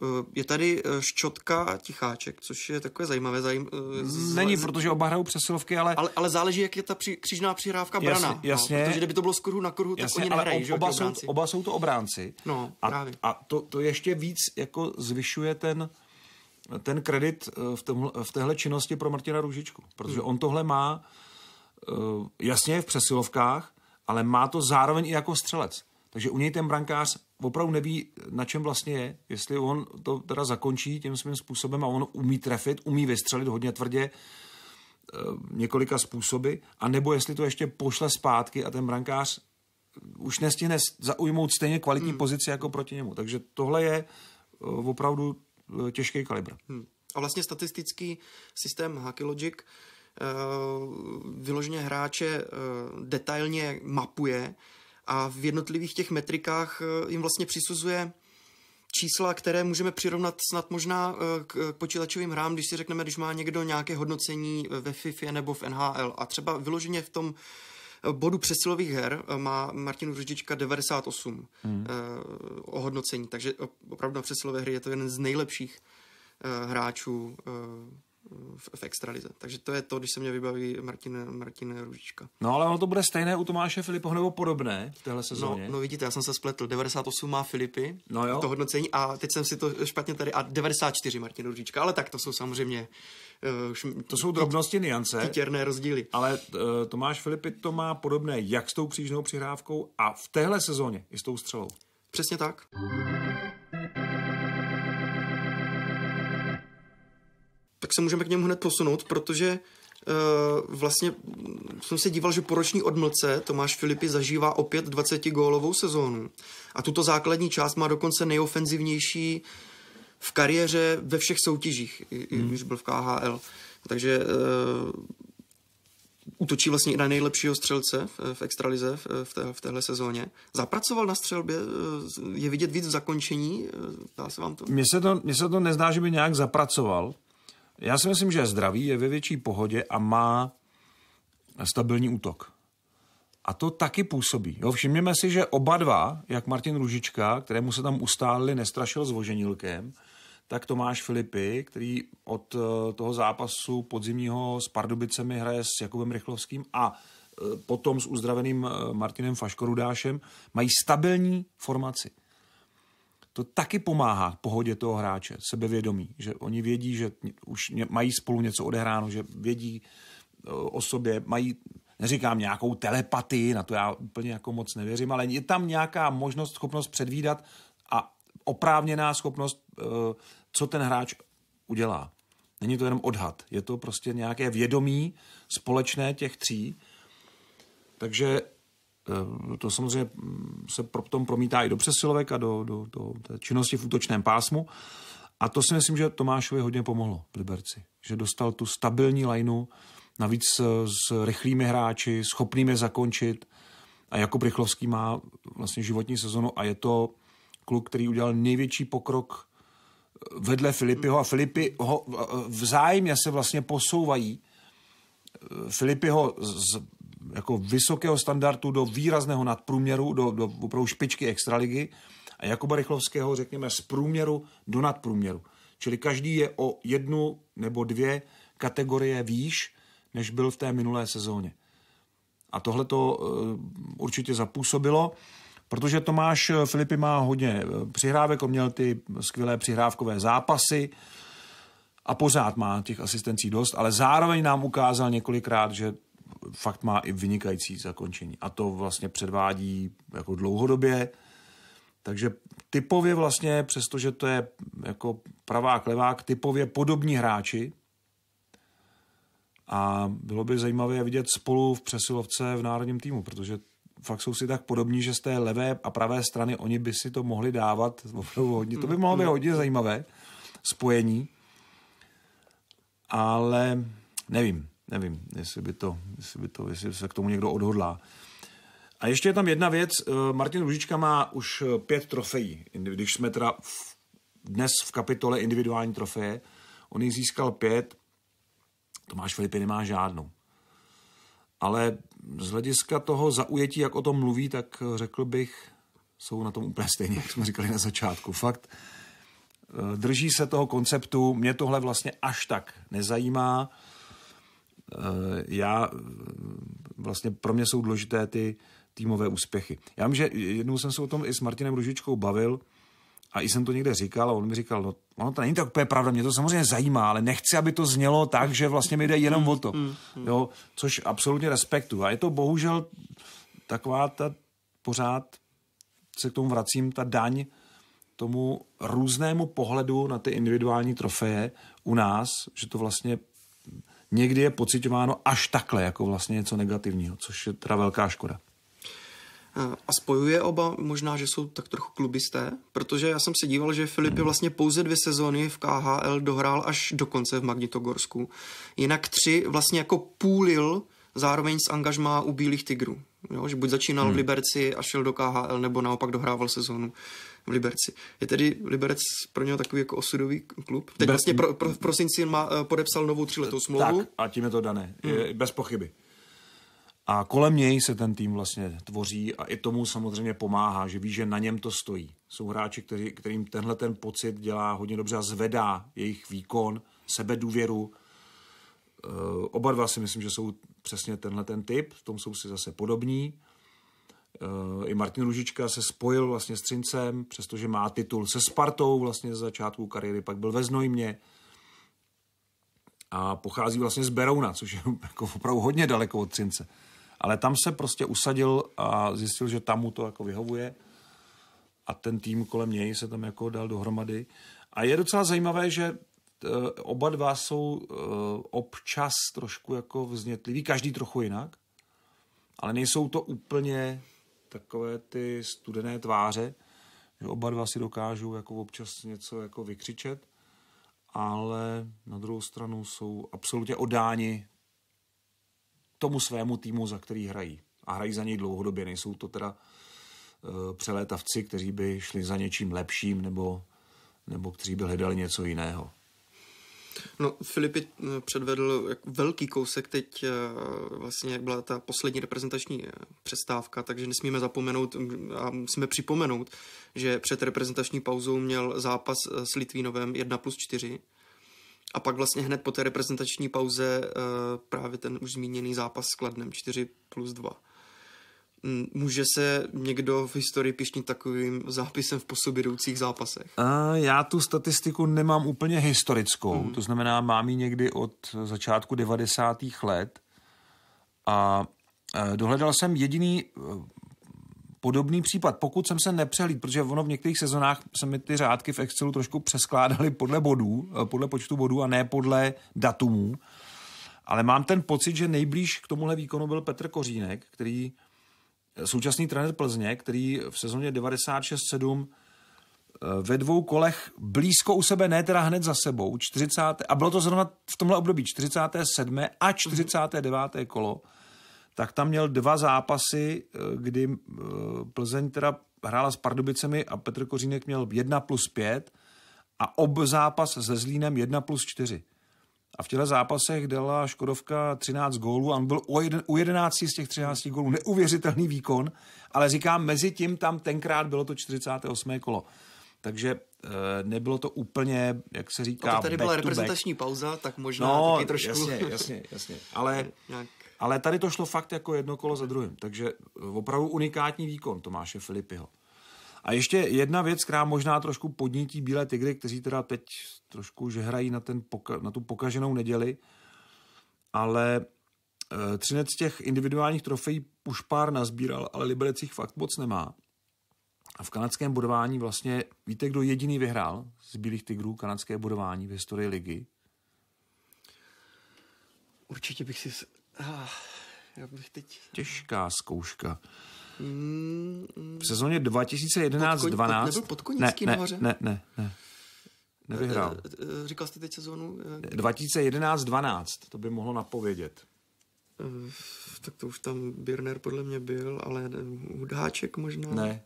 Eh, je tady eh, Ščotka a Ticháček, což je takové zajímavé. Zajím, eh, Není, z... protože oba hrajou přesilovky, ale... ale... Ale záleží, jak je ta při, křížná přihrávka brana. Jasně, no, jasně. No, protože kdyby to bylo z kruhu na kruhu, tak oni nehrají, ale oba, jsou, oba jsou to obránci. No, a, právě. a to, to ještě víc jako zvyšuje ten ten kredit v, tom, v téhle činnosti pro Martina Růžičku, protože hmm. on tohle má jasně v přesilovkách, ale má to zároveň i jako střelec. Takže u něj ten brankář opravdu neví, na čem vlastně je, jestli on to teda zakončí tím svým způsobem a on umí trefit, umí vystřelit hodně tvrdě eh, několika způsoby, a nebo jestli to ještě pošle zpátky a ten brankář už nestihne zaujmout stejně kvalitní hmm. pozici jako proti němu. Takže tohle je eh, opravdu eh, těžký kalibr. Hmm. A vlastně statistický systém Hockey Logic vyloženě hráče detailně mapuje a v jednotlivých těch metrikách eh, jim vlastně přisuzuje čísla, které můžeme přirovnat snad možná eh, eh, k počítačovým hrám, když si řekneme, když má někdo nějaké hodnocení ve FIFA nebo v NHL a třeba vyloženě v tom bodu přesilových her má Martin Ružička 98 hmm. o hodnocení, takže opravdu na přesilové hry je to jeden z nejlepších hráčů v, v extralize. Takže to je to, když se mě vybaví Martin, Martin Růžička. No ale ono to bude stejné u Tomáše Filipa nebo podobné v téhle no, sezóně. No, no vidíte, já jsem se spletl. 98 má Filipy, no jo. to hodnocení a teď jsem si to špatně tady a 94 Martin Růžička, ale tak to jsou samozřejmě uh, šm, to jsou drobnosti, niance. Titěrné rozdíly. Ale uh, Tomáš Filipy to má podobné jak s tou křížnou přihrávkou a v téhle sezóně i s tou střelou. Přesně tak. tak se můžeme k němu hned posunout, protože eh, vlastně jsem se díval, že po roční odmlce Tomáš Filipi zažívá opět 20-gólovou sezónu. A tuto základní část má dokonce nejofenzivnější v kariéře ve všech soutěžích, hmm. když byl v KHL. Takže uh, útočí vlastně i na nejlepšího střelce v, v extralize v, v, té, v téhle sezóně. Zapracoval na střelbě, eh, je vidět víc v zakončení, dá se vám to? Mně se to, mně se to nezdá, že by nějak zapracoval, já si myslím, že je zdravý, je ve větší pohodě a má stabilní útok. A to taky působí. Jo, všimněme si, že oba dva, jak Martin Ružička, kterému se tam ustálili, nestrašil s voženilkem, tak Tomáš Filipy, který od eh, toho zápasu podzimního s Pardubicemi hraje s Jakubem Rychlovským a eh, potom s uzdraveným eh, Martinem Faškorudášem, mají stabilní formaci to taky pomáhá pohodě toho hráče, sebevědomí, že oni vědí, že už mají spolu něco odehráno, že vědí e, o sobě, mají, neříkám nějakou telepatii, na to já úplně jako moc nevěřím, ale je tam nějaká možnost, schopnost předvídat a oprávněná schopnost, e, co ten hráč udělá. Není to jenom odhad, je to prostě nějaké vědomí společné těch tří. Takže Eh, to samozřejmě se pro tom promítá i do přesilovek a do, do, do té činnosti v útočném pásmu. A to si myslím, že Tomášovi hodně pomohlo v Liberci. Že dostal tu stabilní lineu, navíc s, s rychlými hráči, schopnými zakončit. A Jakub Rychlovský má vlastně životní sezonu a je to kluk, který udělal největší pokrok eh, vedle Filipyho a Filipy ho eh, vzájemně se vlastně posouvají. Filipy ho z jako vysokého standardu do výrazného nadprůměru, do, do opravdu špičky extraligy a Jakuba Rychlovského, řekněme, z průměru do nadprůměru. Čili každý je o jednu nebo dvě kategorie výš, než byl v té minulé sezóně. A tohle to eh, určitě zapůsobilo, protože Tomáš eh, Filipy má hodně eh, přihrávek, on měl ty skvělé přihrávkové zápasy, a pořád má těch asistencí dost, ale zároveň nám ukázal několikrát, že fakt má i vynikající zakončení. A to vlastně předvádí jako dlouhodobě. Takže typově vlastně, přestože to je jako pravá levák, typově podobní hráči. A bylo by zajímavé vidět spolu v přesilovce v národním týmu, protože fakt jsou si tak podobní, že z té levé a pravé strany oni by si to mohli dávat <laughs> opravdu hodně. To by mohlo být mm-hmm. hodně zajímavé spojení. Ale nevím. Nevím, jestli by to, jestli by to, jestli se k tomu někdo odhodlá. A ještě je tam jedna věc. Eh, Martin Ružička má už eh, pět trofejí. Když jsme teda v, dnes v kapitole individuální trofeje, on jich získal pět, Tomáš Filipy nemá žádnou. Ale z hlediska toho zaujetí, jak o tom mluví, tak eh, řekl bych, jsou na tom úplně stejně, jak jsme říkali na začátku. Fakt, drží se toho konceptu, mě tohle vlastně až tak nezajímá. Eh, já vlastně pro mě jsou důležité ty týmové úspěchy. Já vím, že jednou jsem se o tom i s Martinem Ružičkou bavil a i jsem to někde říkal a on mi říkal, no ono to není tak úplně pravda, mě to samozřejmě zajímá, ale nechci, aby to znělo tak, že vlastně mi jde jenom o to. Mm, mm, mm. Jo, což absolutně respektu. A je to bohužel taková ta pořád se k tomu vracím, ta daň tomu různému pohledu na ty individuální trofeje u nás, že to vlastně někdy je pocitováno až takhle, jako vlastně něco negativního, což je teda velká škoda. A spojuje oba možná, že jsou tak trochu klubisté, protože já jsem se díval, že Filip je vlastně pouze dvě sezony v KHL dohrál až do konce v Magnitogorsku. Jinak tři vlastně jako půlil zároveň s angažmá u Bílých tigrů. Jo, že buď začínal hmm. v Liberci a šel do KHL, nebo naopak dohrával sezonu v Liberci. Je tedy Liberec pro něho takový jako osudový klub? Teď Be- vlastně pro, pro, v prosinci má, eh, podepsal novou tříletou smlouvu. Tak a tím je to dané. Hmm. Je, bez pochyby. A kolem něj se ten tým vlastně tvoří a i tomu samozřejmě pomáhá, že ví, že na něm to stojí. Jsou hráči, který, kterým tenhle ten pocit dělá hodně dobře a zvedá jejich výkon, sebedůvěru. E, oba dva si myslím, že jsou přesně tenhle ten typ, v tom jsou si zase podobní. Eh, I Martin Ružička se spojil vlastně s Třincem, přestože má titul se Spartou vlastně z začátku kariéry, pak byl ve Znojmě a pochází vlastně z Berouna, což je <laughs> jako opravdu hodně daleko od Třince. Ale tam se prostě usadil a zjistil, že tam mu to jako vyhovuje a ten tým kolem něj se tam jako dal dohromady. A je docela zajímavé, že eh, oba dva jsou eh, občas trošku jako vznětliví, každý trochu jinak, ale nejsou to úplně takové ty studené tváře, že oba dva si dokážou jako občas něco jako vykřičet, ale na druhou stranu jsou absolutně odáni tomu svému týmu, za který hrají. A hrají za něj dlouhodobě, nejsou to teda uh, přelétavci, kteří by šli za něčím lepším nebo, nebo kteří by hledali něco jiného. No, Filipi eh, předvedl velký kousek teď, eh, vlastně jak byla ta poslední reprezentační eh, přestávka, takže nesmíme zapomenout a musíme připomenout, že před reprezentační pauzou měl zápas s Litvínovem 1 plus 4 a pak vlastně hned po té reprezentační pauze právě ten už zmíněný zápas s Kladnem 4 plus 2. Může se někdo v historii pišnit takovým zápisem v po jdoucích zápasech? Uh, já tu statistiku nemám úplně historickou, mm. to znamená, mám ji někdy od začátku 90. let a e, dohledal jsem jediný e, podobný případ, pokud jsem se nepřehlíd, protože ono v některých sezonách se mi ty řádky v Excelu trošku přeskládaly podle bodů, e, podle počtu bodů a ne podle datumů, ale mám ten pocit, že nejblíž k tomuhle výkonu byl Petr Kořínek, který současný trenér Plzně, který v sezóně 96-7 eh, ve dvou kolech blízko u sebe, ne teda hned za sebou, 40, a bylo to zrovna v tomhle období 47. a 49. kolo, tak tam měl dva zápasy, eh, kdy eh, Plzeň teda hrála s Pardubicemi a Petr Kořínek měl 1 plus 5 a ob zápas se Zlínem 1 plus 4. A v těchto zápasech dala Škodovka 13 gólů a on byl u 11 z těch 13 gólů. Neuvěřitelný výkon, ale říkám, mezi tím tam tenkrát bylo to 48. kolo. Takže eh, nebylo to úplně, jak se říká, no to tady byla reprezentační back. pauza, tak možná no, taky trošku... jasně, jasně, jasně. Ale, <laughs> ale tady to šlo fakt jako jedno kolo za druhým. Takže eh, opravdu unikátní výkon Tomáše Filipyho. A ještě jedna věc, která možná trošku podnítí Bílé tygry, kteří teda teď trošku žehrají na, ten poka- na tu pokaženou neděli, ale e, Třinec těch individuálních trofejí už pár nazbíral, ale Liberec jich fakt moc nemá. A v kanadském budování vlastně, víte, kdo jediný vyhrál z Bílých tygrů kanadské budování v historii ligy? Určitě bych si... Ah, já bych teď... Těžká zkouška. Mm, mm. V sezóně 2011-12... Nebyl pod Koněcký ne, nahoře? Ne, ne, ne. Nevyhrál. Eh, eh, eh, říkal jste teď sezónu? 2011-12, to by mohlo napovědět. Tak to už tam Birner podle mě byl, ale Hudáček možná? Ne.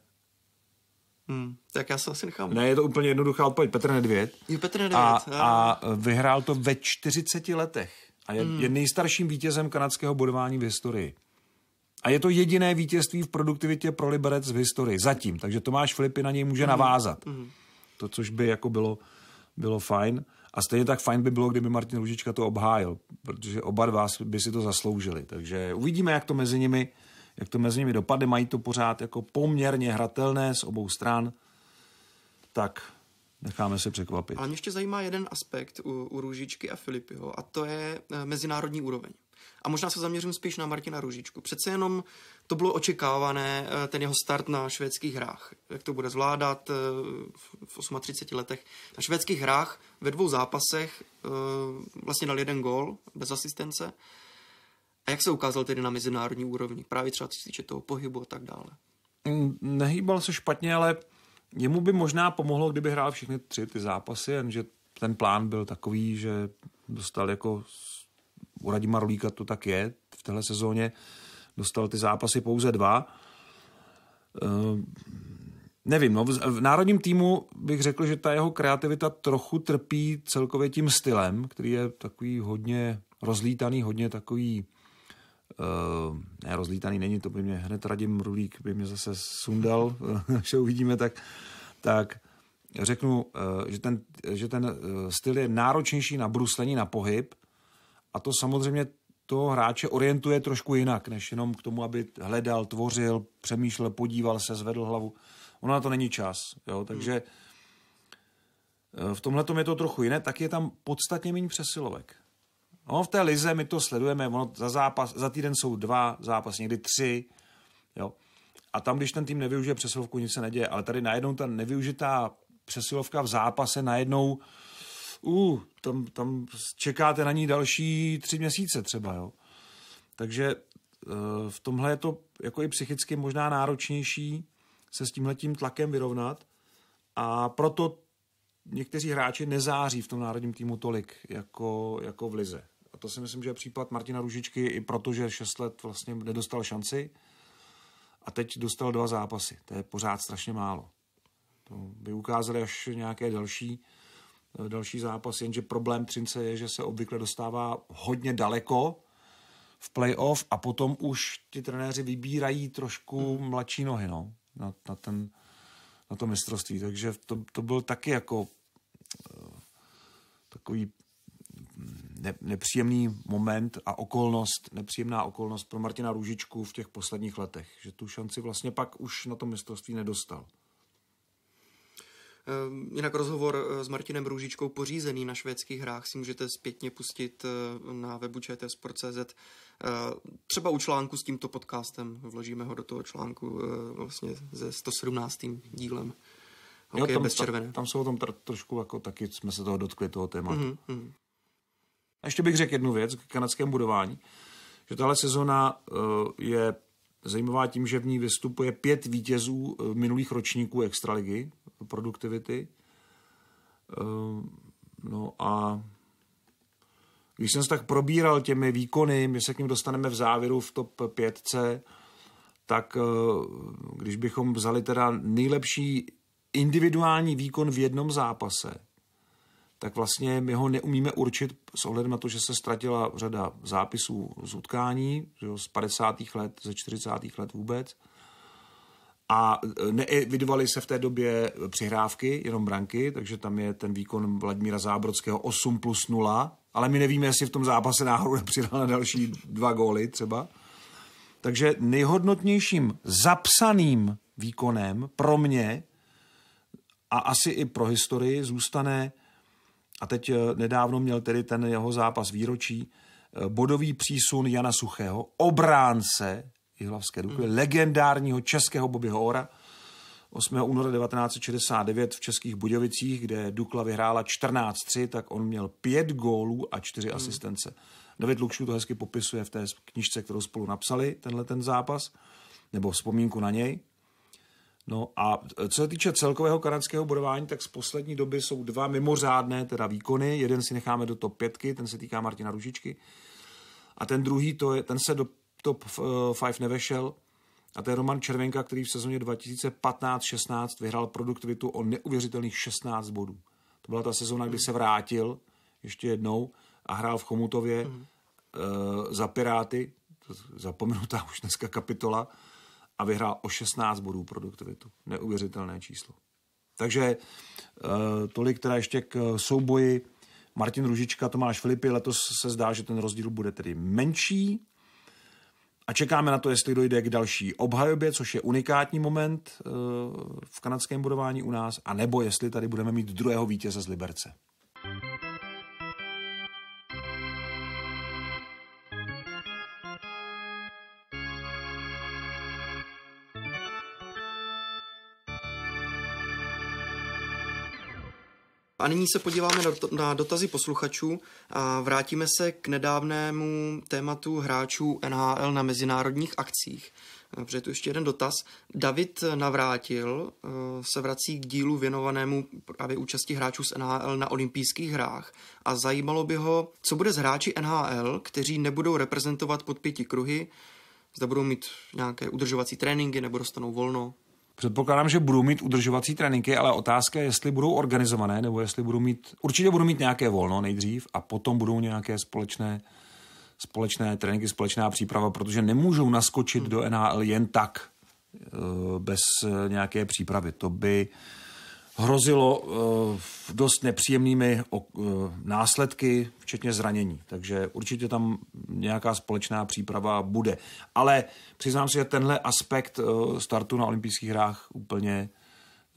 Hmm, tak já se asi nechám. Ne, je to úplně jednoduchá odpověď. Petr Nedvěd. Jo, Petr Nedvěd. A, a vyhrál to ve 40 letech. A je, hmm. je nejstarším vítězem kanadského bodování v historii. A je to jediné vítězství v produktivitě pro Liberec v historii. Zatím. Takže Tomáš Filipy na něj může mhm. navázat. Mm-hmm. To, což by jako bylo, bylo fajn. A stejně tak fajn by bylo, kdyby Martin Lužička to obhájil, protože oba dva by si to zasloužili. Takže uvidíme, jak to mezi nimi, jak to mezi nimi dopadne. Mají to pořád jako poměrně hratelné z obou stran. Tak necháme se překvapit. Ale mě ještě zajímá jeden aspekt u, u Růžičky a Filipyho a to je eh, mezinárodní úroveň. A možná se zaměřím spíš na Martina Ružičku. Přece jenom to bylo očekávané, eh, ten jeho start na švédských hrách. Jak to bude zvládat eh, v 38 letech. Na švédských hrách ve dvou zápasech eh, vlastně dal jeden gol bez asistence. A jak se ukázal tedy na mezinárodní úrovni? Právě třeba co se týče toho pohybu a tak dále. Mm, nehýbal se špatně, ale jemu by možná pomohlo, kdyby hrál všechny tři ty zápasy, jenže ten plán byl takový, že dostal jako u Radima Rulíka to tak je. V téhle sezóně dostal ty zápasy pouze dva. Ehm, nevím, no, v národním týmu bych řekl, že ta jeho kreativita trochu trpí celkově tím stylem, který je takový hodně rozlítaný, hodně takový ehm, ne, rozlítaný není, to by mě hned Radim Rulík, by mě zase sundal, <laughs> že uvidíme, tak, tak řeknu, ehm, že ten, že ten ehm, styl je náročnější na bruslení, na pohyb, a to samozřejmě toho hráče orientuje trošku jinak, než jenom k tomu, aby hledal, tvořil, přemýšlel, podíval se, zvedl hlavu. Ona to není čas. Jo? Hmm. Takže eh, v tomhle je to trochu jiné, tak je tam podstatně méně přesilovek. No, v té lize my to sledujeme, ono za, zápas, za týden jsou dva zápas, někdy tři. Jo? A tam, když ten tým nevyužije přesilovku, nic se neděje. Ale tady najednou ta nevyužitá přesilovka v zápase najednou uh, uh, tam, tam čekáte na ní další tři měsíce třeba, jo. Takže eh, v tomhle je to jako i psychicky možná náročnější se s tímhletím tlakem vyrovnat a proto někteří hráči nezáří v tom národním týmu tolik jako, jako v Lize. A to si myslím, že je případ Martina Ružičky i proto, že 6 let vlastně nedostal šanci a teď dostal dva zápasy. To je pořád strašně málo. To by ukázali až nějaké další Eh, další zápas, jenže problém Třince je, že se obvykle dostává hodně daleko v playoff a potom už ti trenéři vybírají trošku hmm. mladší nohy no, na, na, ten, na to mistrovství. Takže to, to byl taky jako eh, takový ne, nepříjemný moment a okolnost, nepříjemná okolnost pro Martina Růžičku v těch posledních letech, že tu šanci vlastně pak už na to mistrovství nedostal. Ehm, jinak rozhovor eh, s Martinem Růžičkou pořízený na švédských hrách si můžete zpětně pustit eh, na webu čtsport.cz. Eh, třeba u článku s tímto podcastem, vložíme ho do toho článku vlastně ze 117. dílem. Jo, tam, bez červené. Tam jsou tam tom trošku jako taky jsme se toho dotkli, toho tématu. Mm-hmm. A ještě bych řekl jednu věc k kanadskému budování, že tahle sezona je zajímavá tím, že v ní vystupuje pět vítězů eh, minulých ročníků Extraligy produktivity. Eh, no a když jsem se tak probíral těmi výkony, my se k ním dostaneme v závěru v top 5, tak eh, když bychom vzali teda nejlepší individuální výkon v jednom zápase – tak vlastně my ho neumíme určit s ohledem na to, že se ztratila řada zápisů z utkání, z 50. let, ze 40. let vůbec. A e, neevidovaly se v té době přihrávky, jenom branky, takže tam je ten výkon Vladimíra Zábrodského 8 plus 0, ale my nevíme, jestli v tom zápase náhodou nepřidal na další dva góly třeba. Takže nejhodnotnějším zapsaným výkonem pro mě a asi i pro historii zůstane a teď eh, nedávno měl tedy ten jeho zápas výročí eh, bodový přísun Jana Suchého, obránce Jihlavské Dukly, mm. legendárního českého Bobby hora 8. února 1969 v Českých Budějovicích, kde Dukla vyhrála 14-3, tak on měl pět gólů a čtyři hmm. asistence. David Lukšů to hezky popisuje v té knižce, kterou spolu napsali, tenhle ten zápas, nebo vzpomínku na něj. No a e, co se týče celkového kanadského bodování, tak z poslední doby jsou dva mimořádné teda výkony. Jeden si necháme do top pětky, ten se týká Martina Ružičky. A ten druhý, to je, ten se do top 5 e, nevešel. A to je Roman Červenka, který v sezóně 2015-16 vyhrál produktivitu o neuvěřitelných 16 bodů. To byla ta sezóna, kdy se vrátil ještě jednou a hrál v Chomutově mm. uh, za Piráty, zapomenutá už dneska kapitola, a vyhrál o 16 bodů produktivitu. Neuvěřitelné číslo. Takže eh, tolik teda ještě k eh, souboji Martin Ružička, Tomáš Filipy. Letos se zdá, že ten rozdíl bude tedy menší. A čekáme na to, jestli dojde k další obhajobě, což je unikátní moment eh, v kanadském budování u nás, a nebo jestli tady budeme mít druhého vítěze z Liberce. nyní se podíváme na dotazy posluchačů a vrátíme se k nedávnému tématu hráčů NHL na mezinárodních akcích. E, protože tu ještě jeden dotaz. David Navrátil e, se vrací k dílu věnovanému právě účasti hráčů z NHL na olympijských hrách a zajímalo by ho, co bude s hráči NHL, kteří nebudou reprezentovat pod pěti kruhy, zda budou mít nějaké udržovací tréninky nebo dostanou volno. Předpokládám, že budou mít udržovací tréninky, ale otázka je, jestli budou organizované, nebo jestli budou mít, určitě budou mít nějaké volno nejdřív a potom budou nějaké společné, společné tréninky, společná příprava, protože nemůžou naskočit hmm. do NHL jen tak, eh, bez nějaké přípravy. To by, hrozilo eh, dost nepříjemnými eh, následky, včetně zranění. Takže určitě tam nějaká společná příprava bude. Ale přiznám si, že tenhle aspekt eh, startu na olympijských hrách úplně,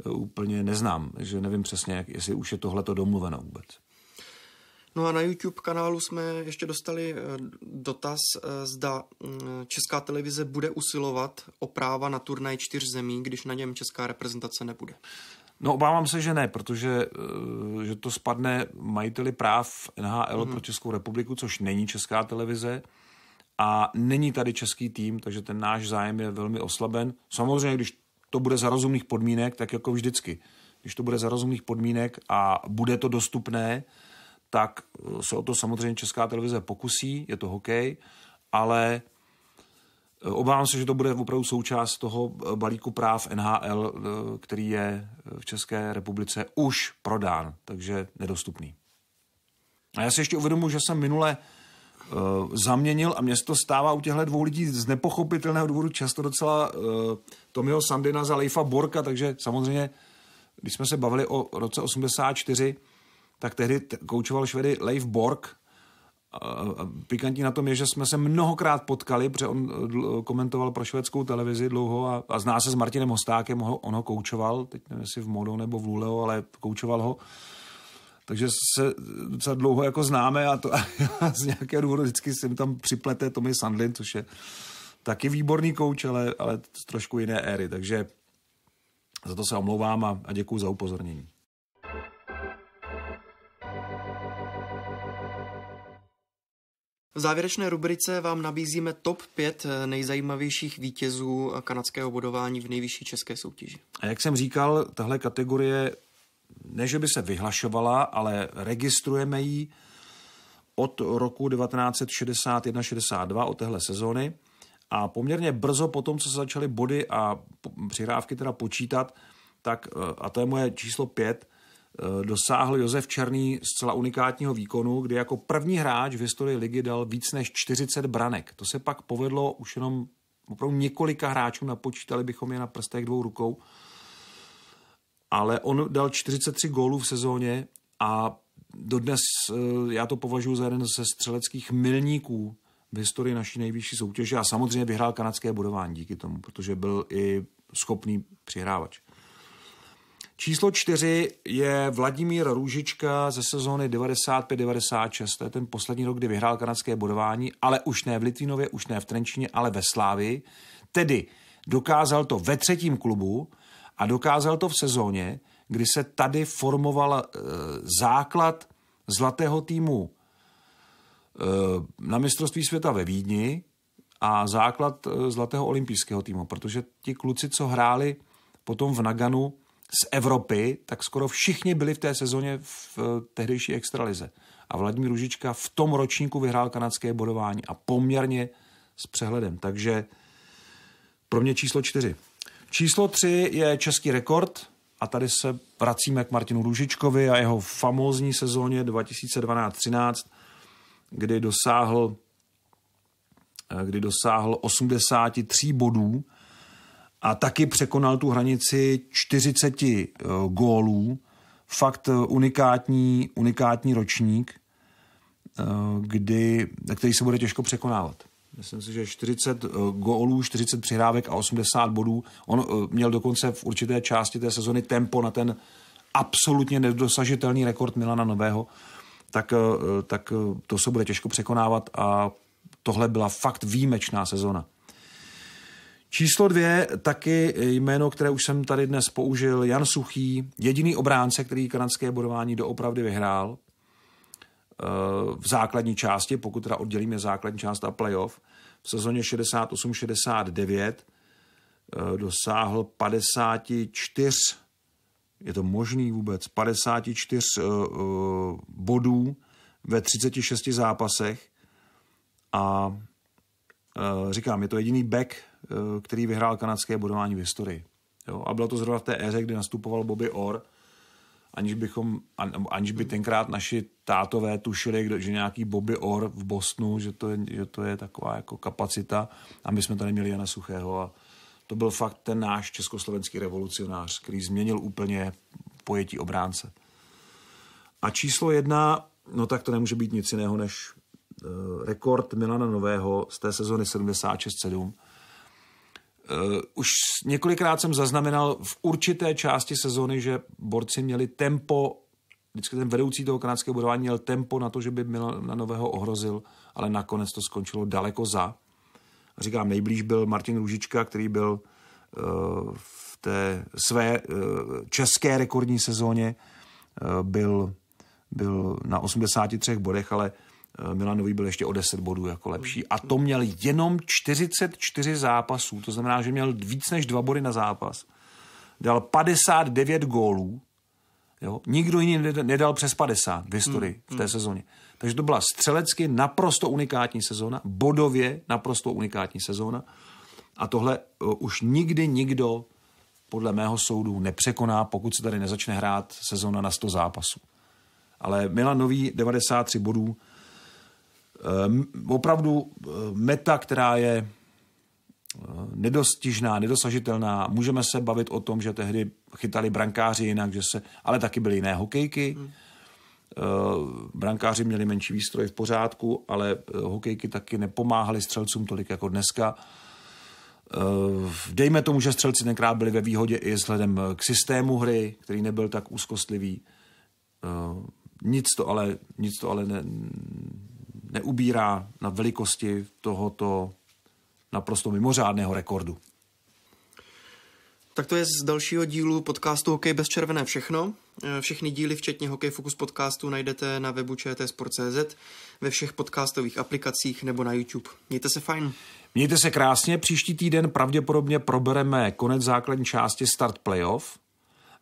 úplně neznám. Že nevím přesně, jestli už je tohleto domluveno vůbec. No a na YouTube kanálu jsme ještě dostali dotaz, zda mm, česká televize bude usilovat o práva na turnaj čtyř zemí, když na něm česká reprezentace nebude. No obávám se, že ne, protože eh, že to spadne majiteli práv NHL hmm. pro Českou republiku, což není česká televize a není tady český tým, takže ten náš zájem je velmi oslaben. Samozřejmě, když to bude za rozumných podmínek, tak jako vždycky. Když to bude za rozumných podmínek a bude to dostupné, tak eh, se o to samozřejmě Česká televize pokusí, je to hokej, ale Obávám se, že to bude opravdu součást toho eh, balíku práv NHL, eh, který je v České republice už prodán, takže nedostupný. A já si ještě uvědomuji, že jsem minule eh, zaměnil a mě se to stává u těchto dvou lidí z nepochopitelného důvodu často docela Tomio Sandina za Leifa Borka, takže samozřejmě, když jsme se bavili o roce 84, tak tehdy koučoval Švedy Leif Bork pikantní na tom je, že jsme se mnohokrát potkali, protože on eh, eh, komentoval pro švédskou televizi dlouho a, a zná se s Martinem Hostákem, ho, on ho koučoval, teď nevím, jestli v Modo nebo v Luleo, ale koučoval ho. Takže se docela dlouho jako známe a, to, <laughs> a z nějakého důvodu vždycky se mi tam připlete Tommy Sandlin, což je taky výborný kouč, ale, ale z trošku jiné éry. Takže za to se omlouvám a, a děkuji za upozornění. V závěrečné rubrice vám nabízíme top 5 eh, nejzajímavějších vítězů kanadského bodování v nejvyšší české soutěži. A jak jsem říkal, tahle kategorie ne, že by se vyhlašovala, ale registrujeme ji od roku 1961-62, od téhle sezóny. A poměrně brzo po tom, co se začaly body a přihrávky teda počítat, tak, eh, a to je moje číslo 5, Eh, dosáhl Josef Černý zcela unikátního výkonu, kdy jako první hráč v historii ligy dal víc než 40 branek. To se pak povedlo už jenom opravdu několika hráčům, napočítali bychom je na prstech dvou rukou. Ale on dal 43 gólů v sezóně a dodnes eh, já to považuji za jeden ze střeleckých milníků v historii naší nejvyšší soutěže a samozřejmě vyhrál kanadské budování díky tomu, protože byl i schopný přihrávač. Číslo čtyři je Vladimír Růžička ze sezóny 95-96. To je ten poslední rok, kdy vyhrál kanadské bodování, ale už ne v Litvinově, už ne v Trenčině, ale ve Slávi. Tedy dokázal to ve třetím klubu a dokázal to v sezóně, kdy se tady formoval e, základ zlatého týmu e, na mistrovství světa ve Vídni a základ eh, zlatého olympijského týmu, protože ti kluci, co hráli potom v Naganu, z Evropy, tak skoro všichni byli v té sezóně v eh, tehdejší extralize. A Vladimír Ružička v tom ročníku vyhrál kanadské bodování a poměrně s přehledem. Takže pro mě číslo čtyři. Číslo tři je český rekord a tady se vracíme k Martinu Ružičkovi a jeho famózní sezóně 2012-13, kdy dosáhl, eh, kdy dosáhl 83 bodů a taky překonal tu hranici 40 e, gólů. Fakt e, unikátní, unikátní ročník, e, kdy, který se bude těžko překonávat. Myslím si, že 40 gólů, 40 přihrávek a 80 bodů. On měl dokonce v určité části té sezony tempo na ten absolutně nedosažitelný rekord Milana Nového. Tak, tak to se bude těžko překonávat a tohle byla fakt výjimečná sezona. Číslo dvě, taky jméno, které už jsem tady dnes použil, Jan Suchý, jediný obránce, který kanadské bodování doopravdy vyhrál eh, v základní části, pokud teda oddělíme základní část a playoff, v sezóně 68-69 eh, dosáhl 54, je to možný vůbec, 54 eh, bodů ve 36 zápasech a Eh, říkám, je to jediný back, eh, který vyhrál kanadské bodování v historii. Jo? A bylo to zrovna v té éře, kdy nastupoval Bobby Orr, aniž, bychom, aniž by tenkrát naši tátové tušili, že nějaký Bobby Orr v Bosnu, že to, je, že to je taková jako kapacita a my jsme tady měli Jana Suchého a to byl fakt ten náš československý revolucionář, který změnil úplně pojetí obránce. A číslo jedna, no tak to nemůže být nic jiného než Eh, rekord Milana Nového z té sezony 76-7. Eh, už několikrát jsem zaznamenal v určité části sezony, že borci měli tempo, vždycky ten vedoucí toho kanadského budování měl tempo na to, že by Milana Nového ohrozil, ale nakonec to skončilo daleko za. Říkám, nejblíž byl Martin Růžička, který byl eh, v té své české rekordní sezóně byl, byl na 83 bodech, ale Eh, Milanovi byl ještě o 10 bodů jako lepší. A to měl jenom 44 zápasů, to znamená, že měl víc než dva body na zápas. Dal 59 gólů, jo? nikdo jiný nedal přes 50 v historii hmm, v té hmm. sezóně. Takže to byla střelecky naprosto unikátní sezóna, bodově naprosto unikátní sezóna. A tohle eh, už nikdy nikdo podle mého soudu nepřekoná, pokud se tady nezačne hrát sezóna na 100 zápasů. Ale Milan Nový 93 bodů, Ehm, opravdu ehm, meta, která je ehm, nedostižná, nedosažitelná. Můžeme se bavit o tom, že tehdy chytali brankáři jinak, že se, ale taky byly jiné hokejky. Hmm. Brankáři měli menší výstroj v pořádku, ale eh, hokejky taky nepomáhaly střelcům tolik jako dneska. Dejme tomu, že střelci tenkrát byli ve výhodě i vzhledem eh, k systému hry, který nebyl tak úzkostlivý. Nic to ale, nic to ale ne, neubírá na velikosti tohoto naprosto mimořádného rekordu. Tak to je z dalšího dílu podcastu Hokej bez červené všechno. Všechny díly, včetně Hokej Focus podcastu, najdete na webu čtsport.cz, ve všech podcastových aplikacích nebo na YouTube. Mějte se fajn. Mějte se krásně, příští týden pravděpodobně probereme konec základní části start playoff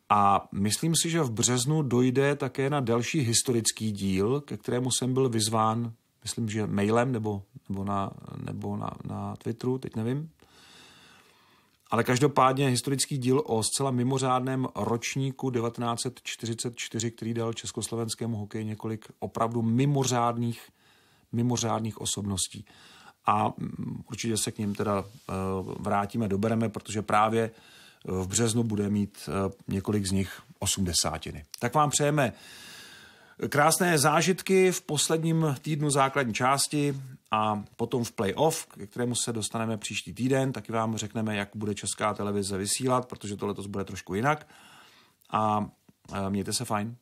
a myslím si, že v březnu dojde také na další historický díl, ke kterému jsem byl vyzván myslím, že mailem nebo, nebo, na, nebo na, na Twitteru, teď nevím. Ale každopádně historický díl o zcela mimořádném ročníku 1944, který dal československému hokeji několik opravdu mimořádných, mimořádných osobností. A mm, určitě se k ním teda eh, vrátíme, dobereme, protože právě eh, v březnu bude mít eh, několik z nich osmdesátiny. Tak vám přejeme Krásné zážitky v posledním týdnu základní části a potom v playoff, ke kterému se dostaneme příští týden, taky vám řekneme, jak bude česká televize vysílat, protože to letos bude trošku jinak. A eh, mějte se fajn.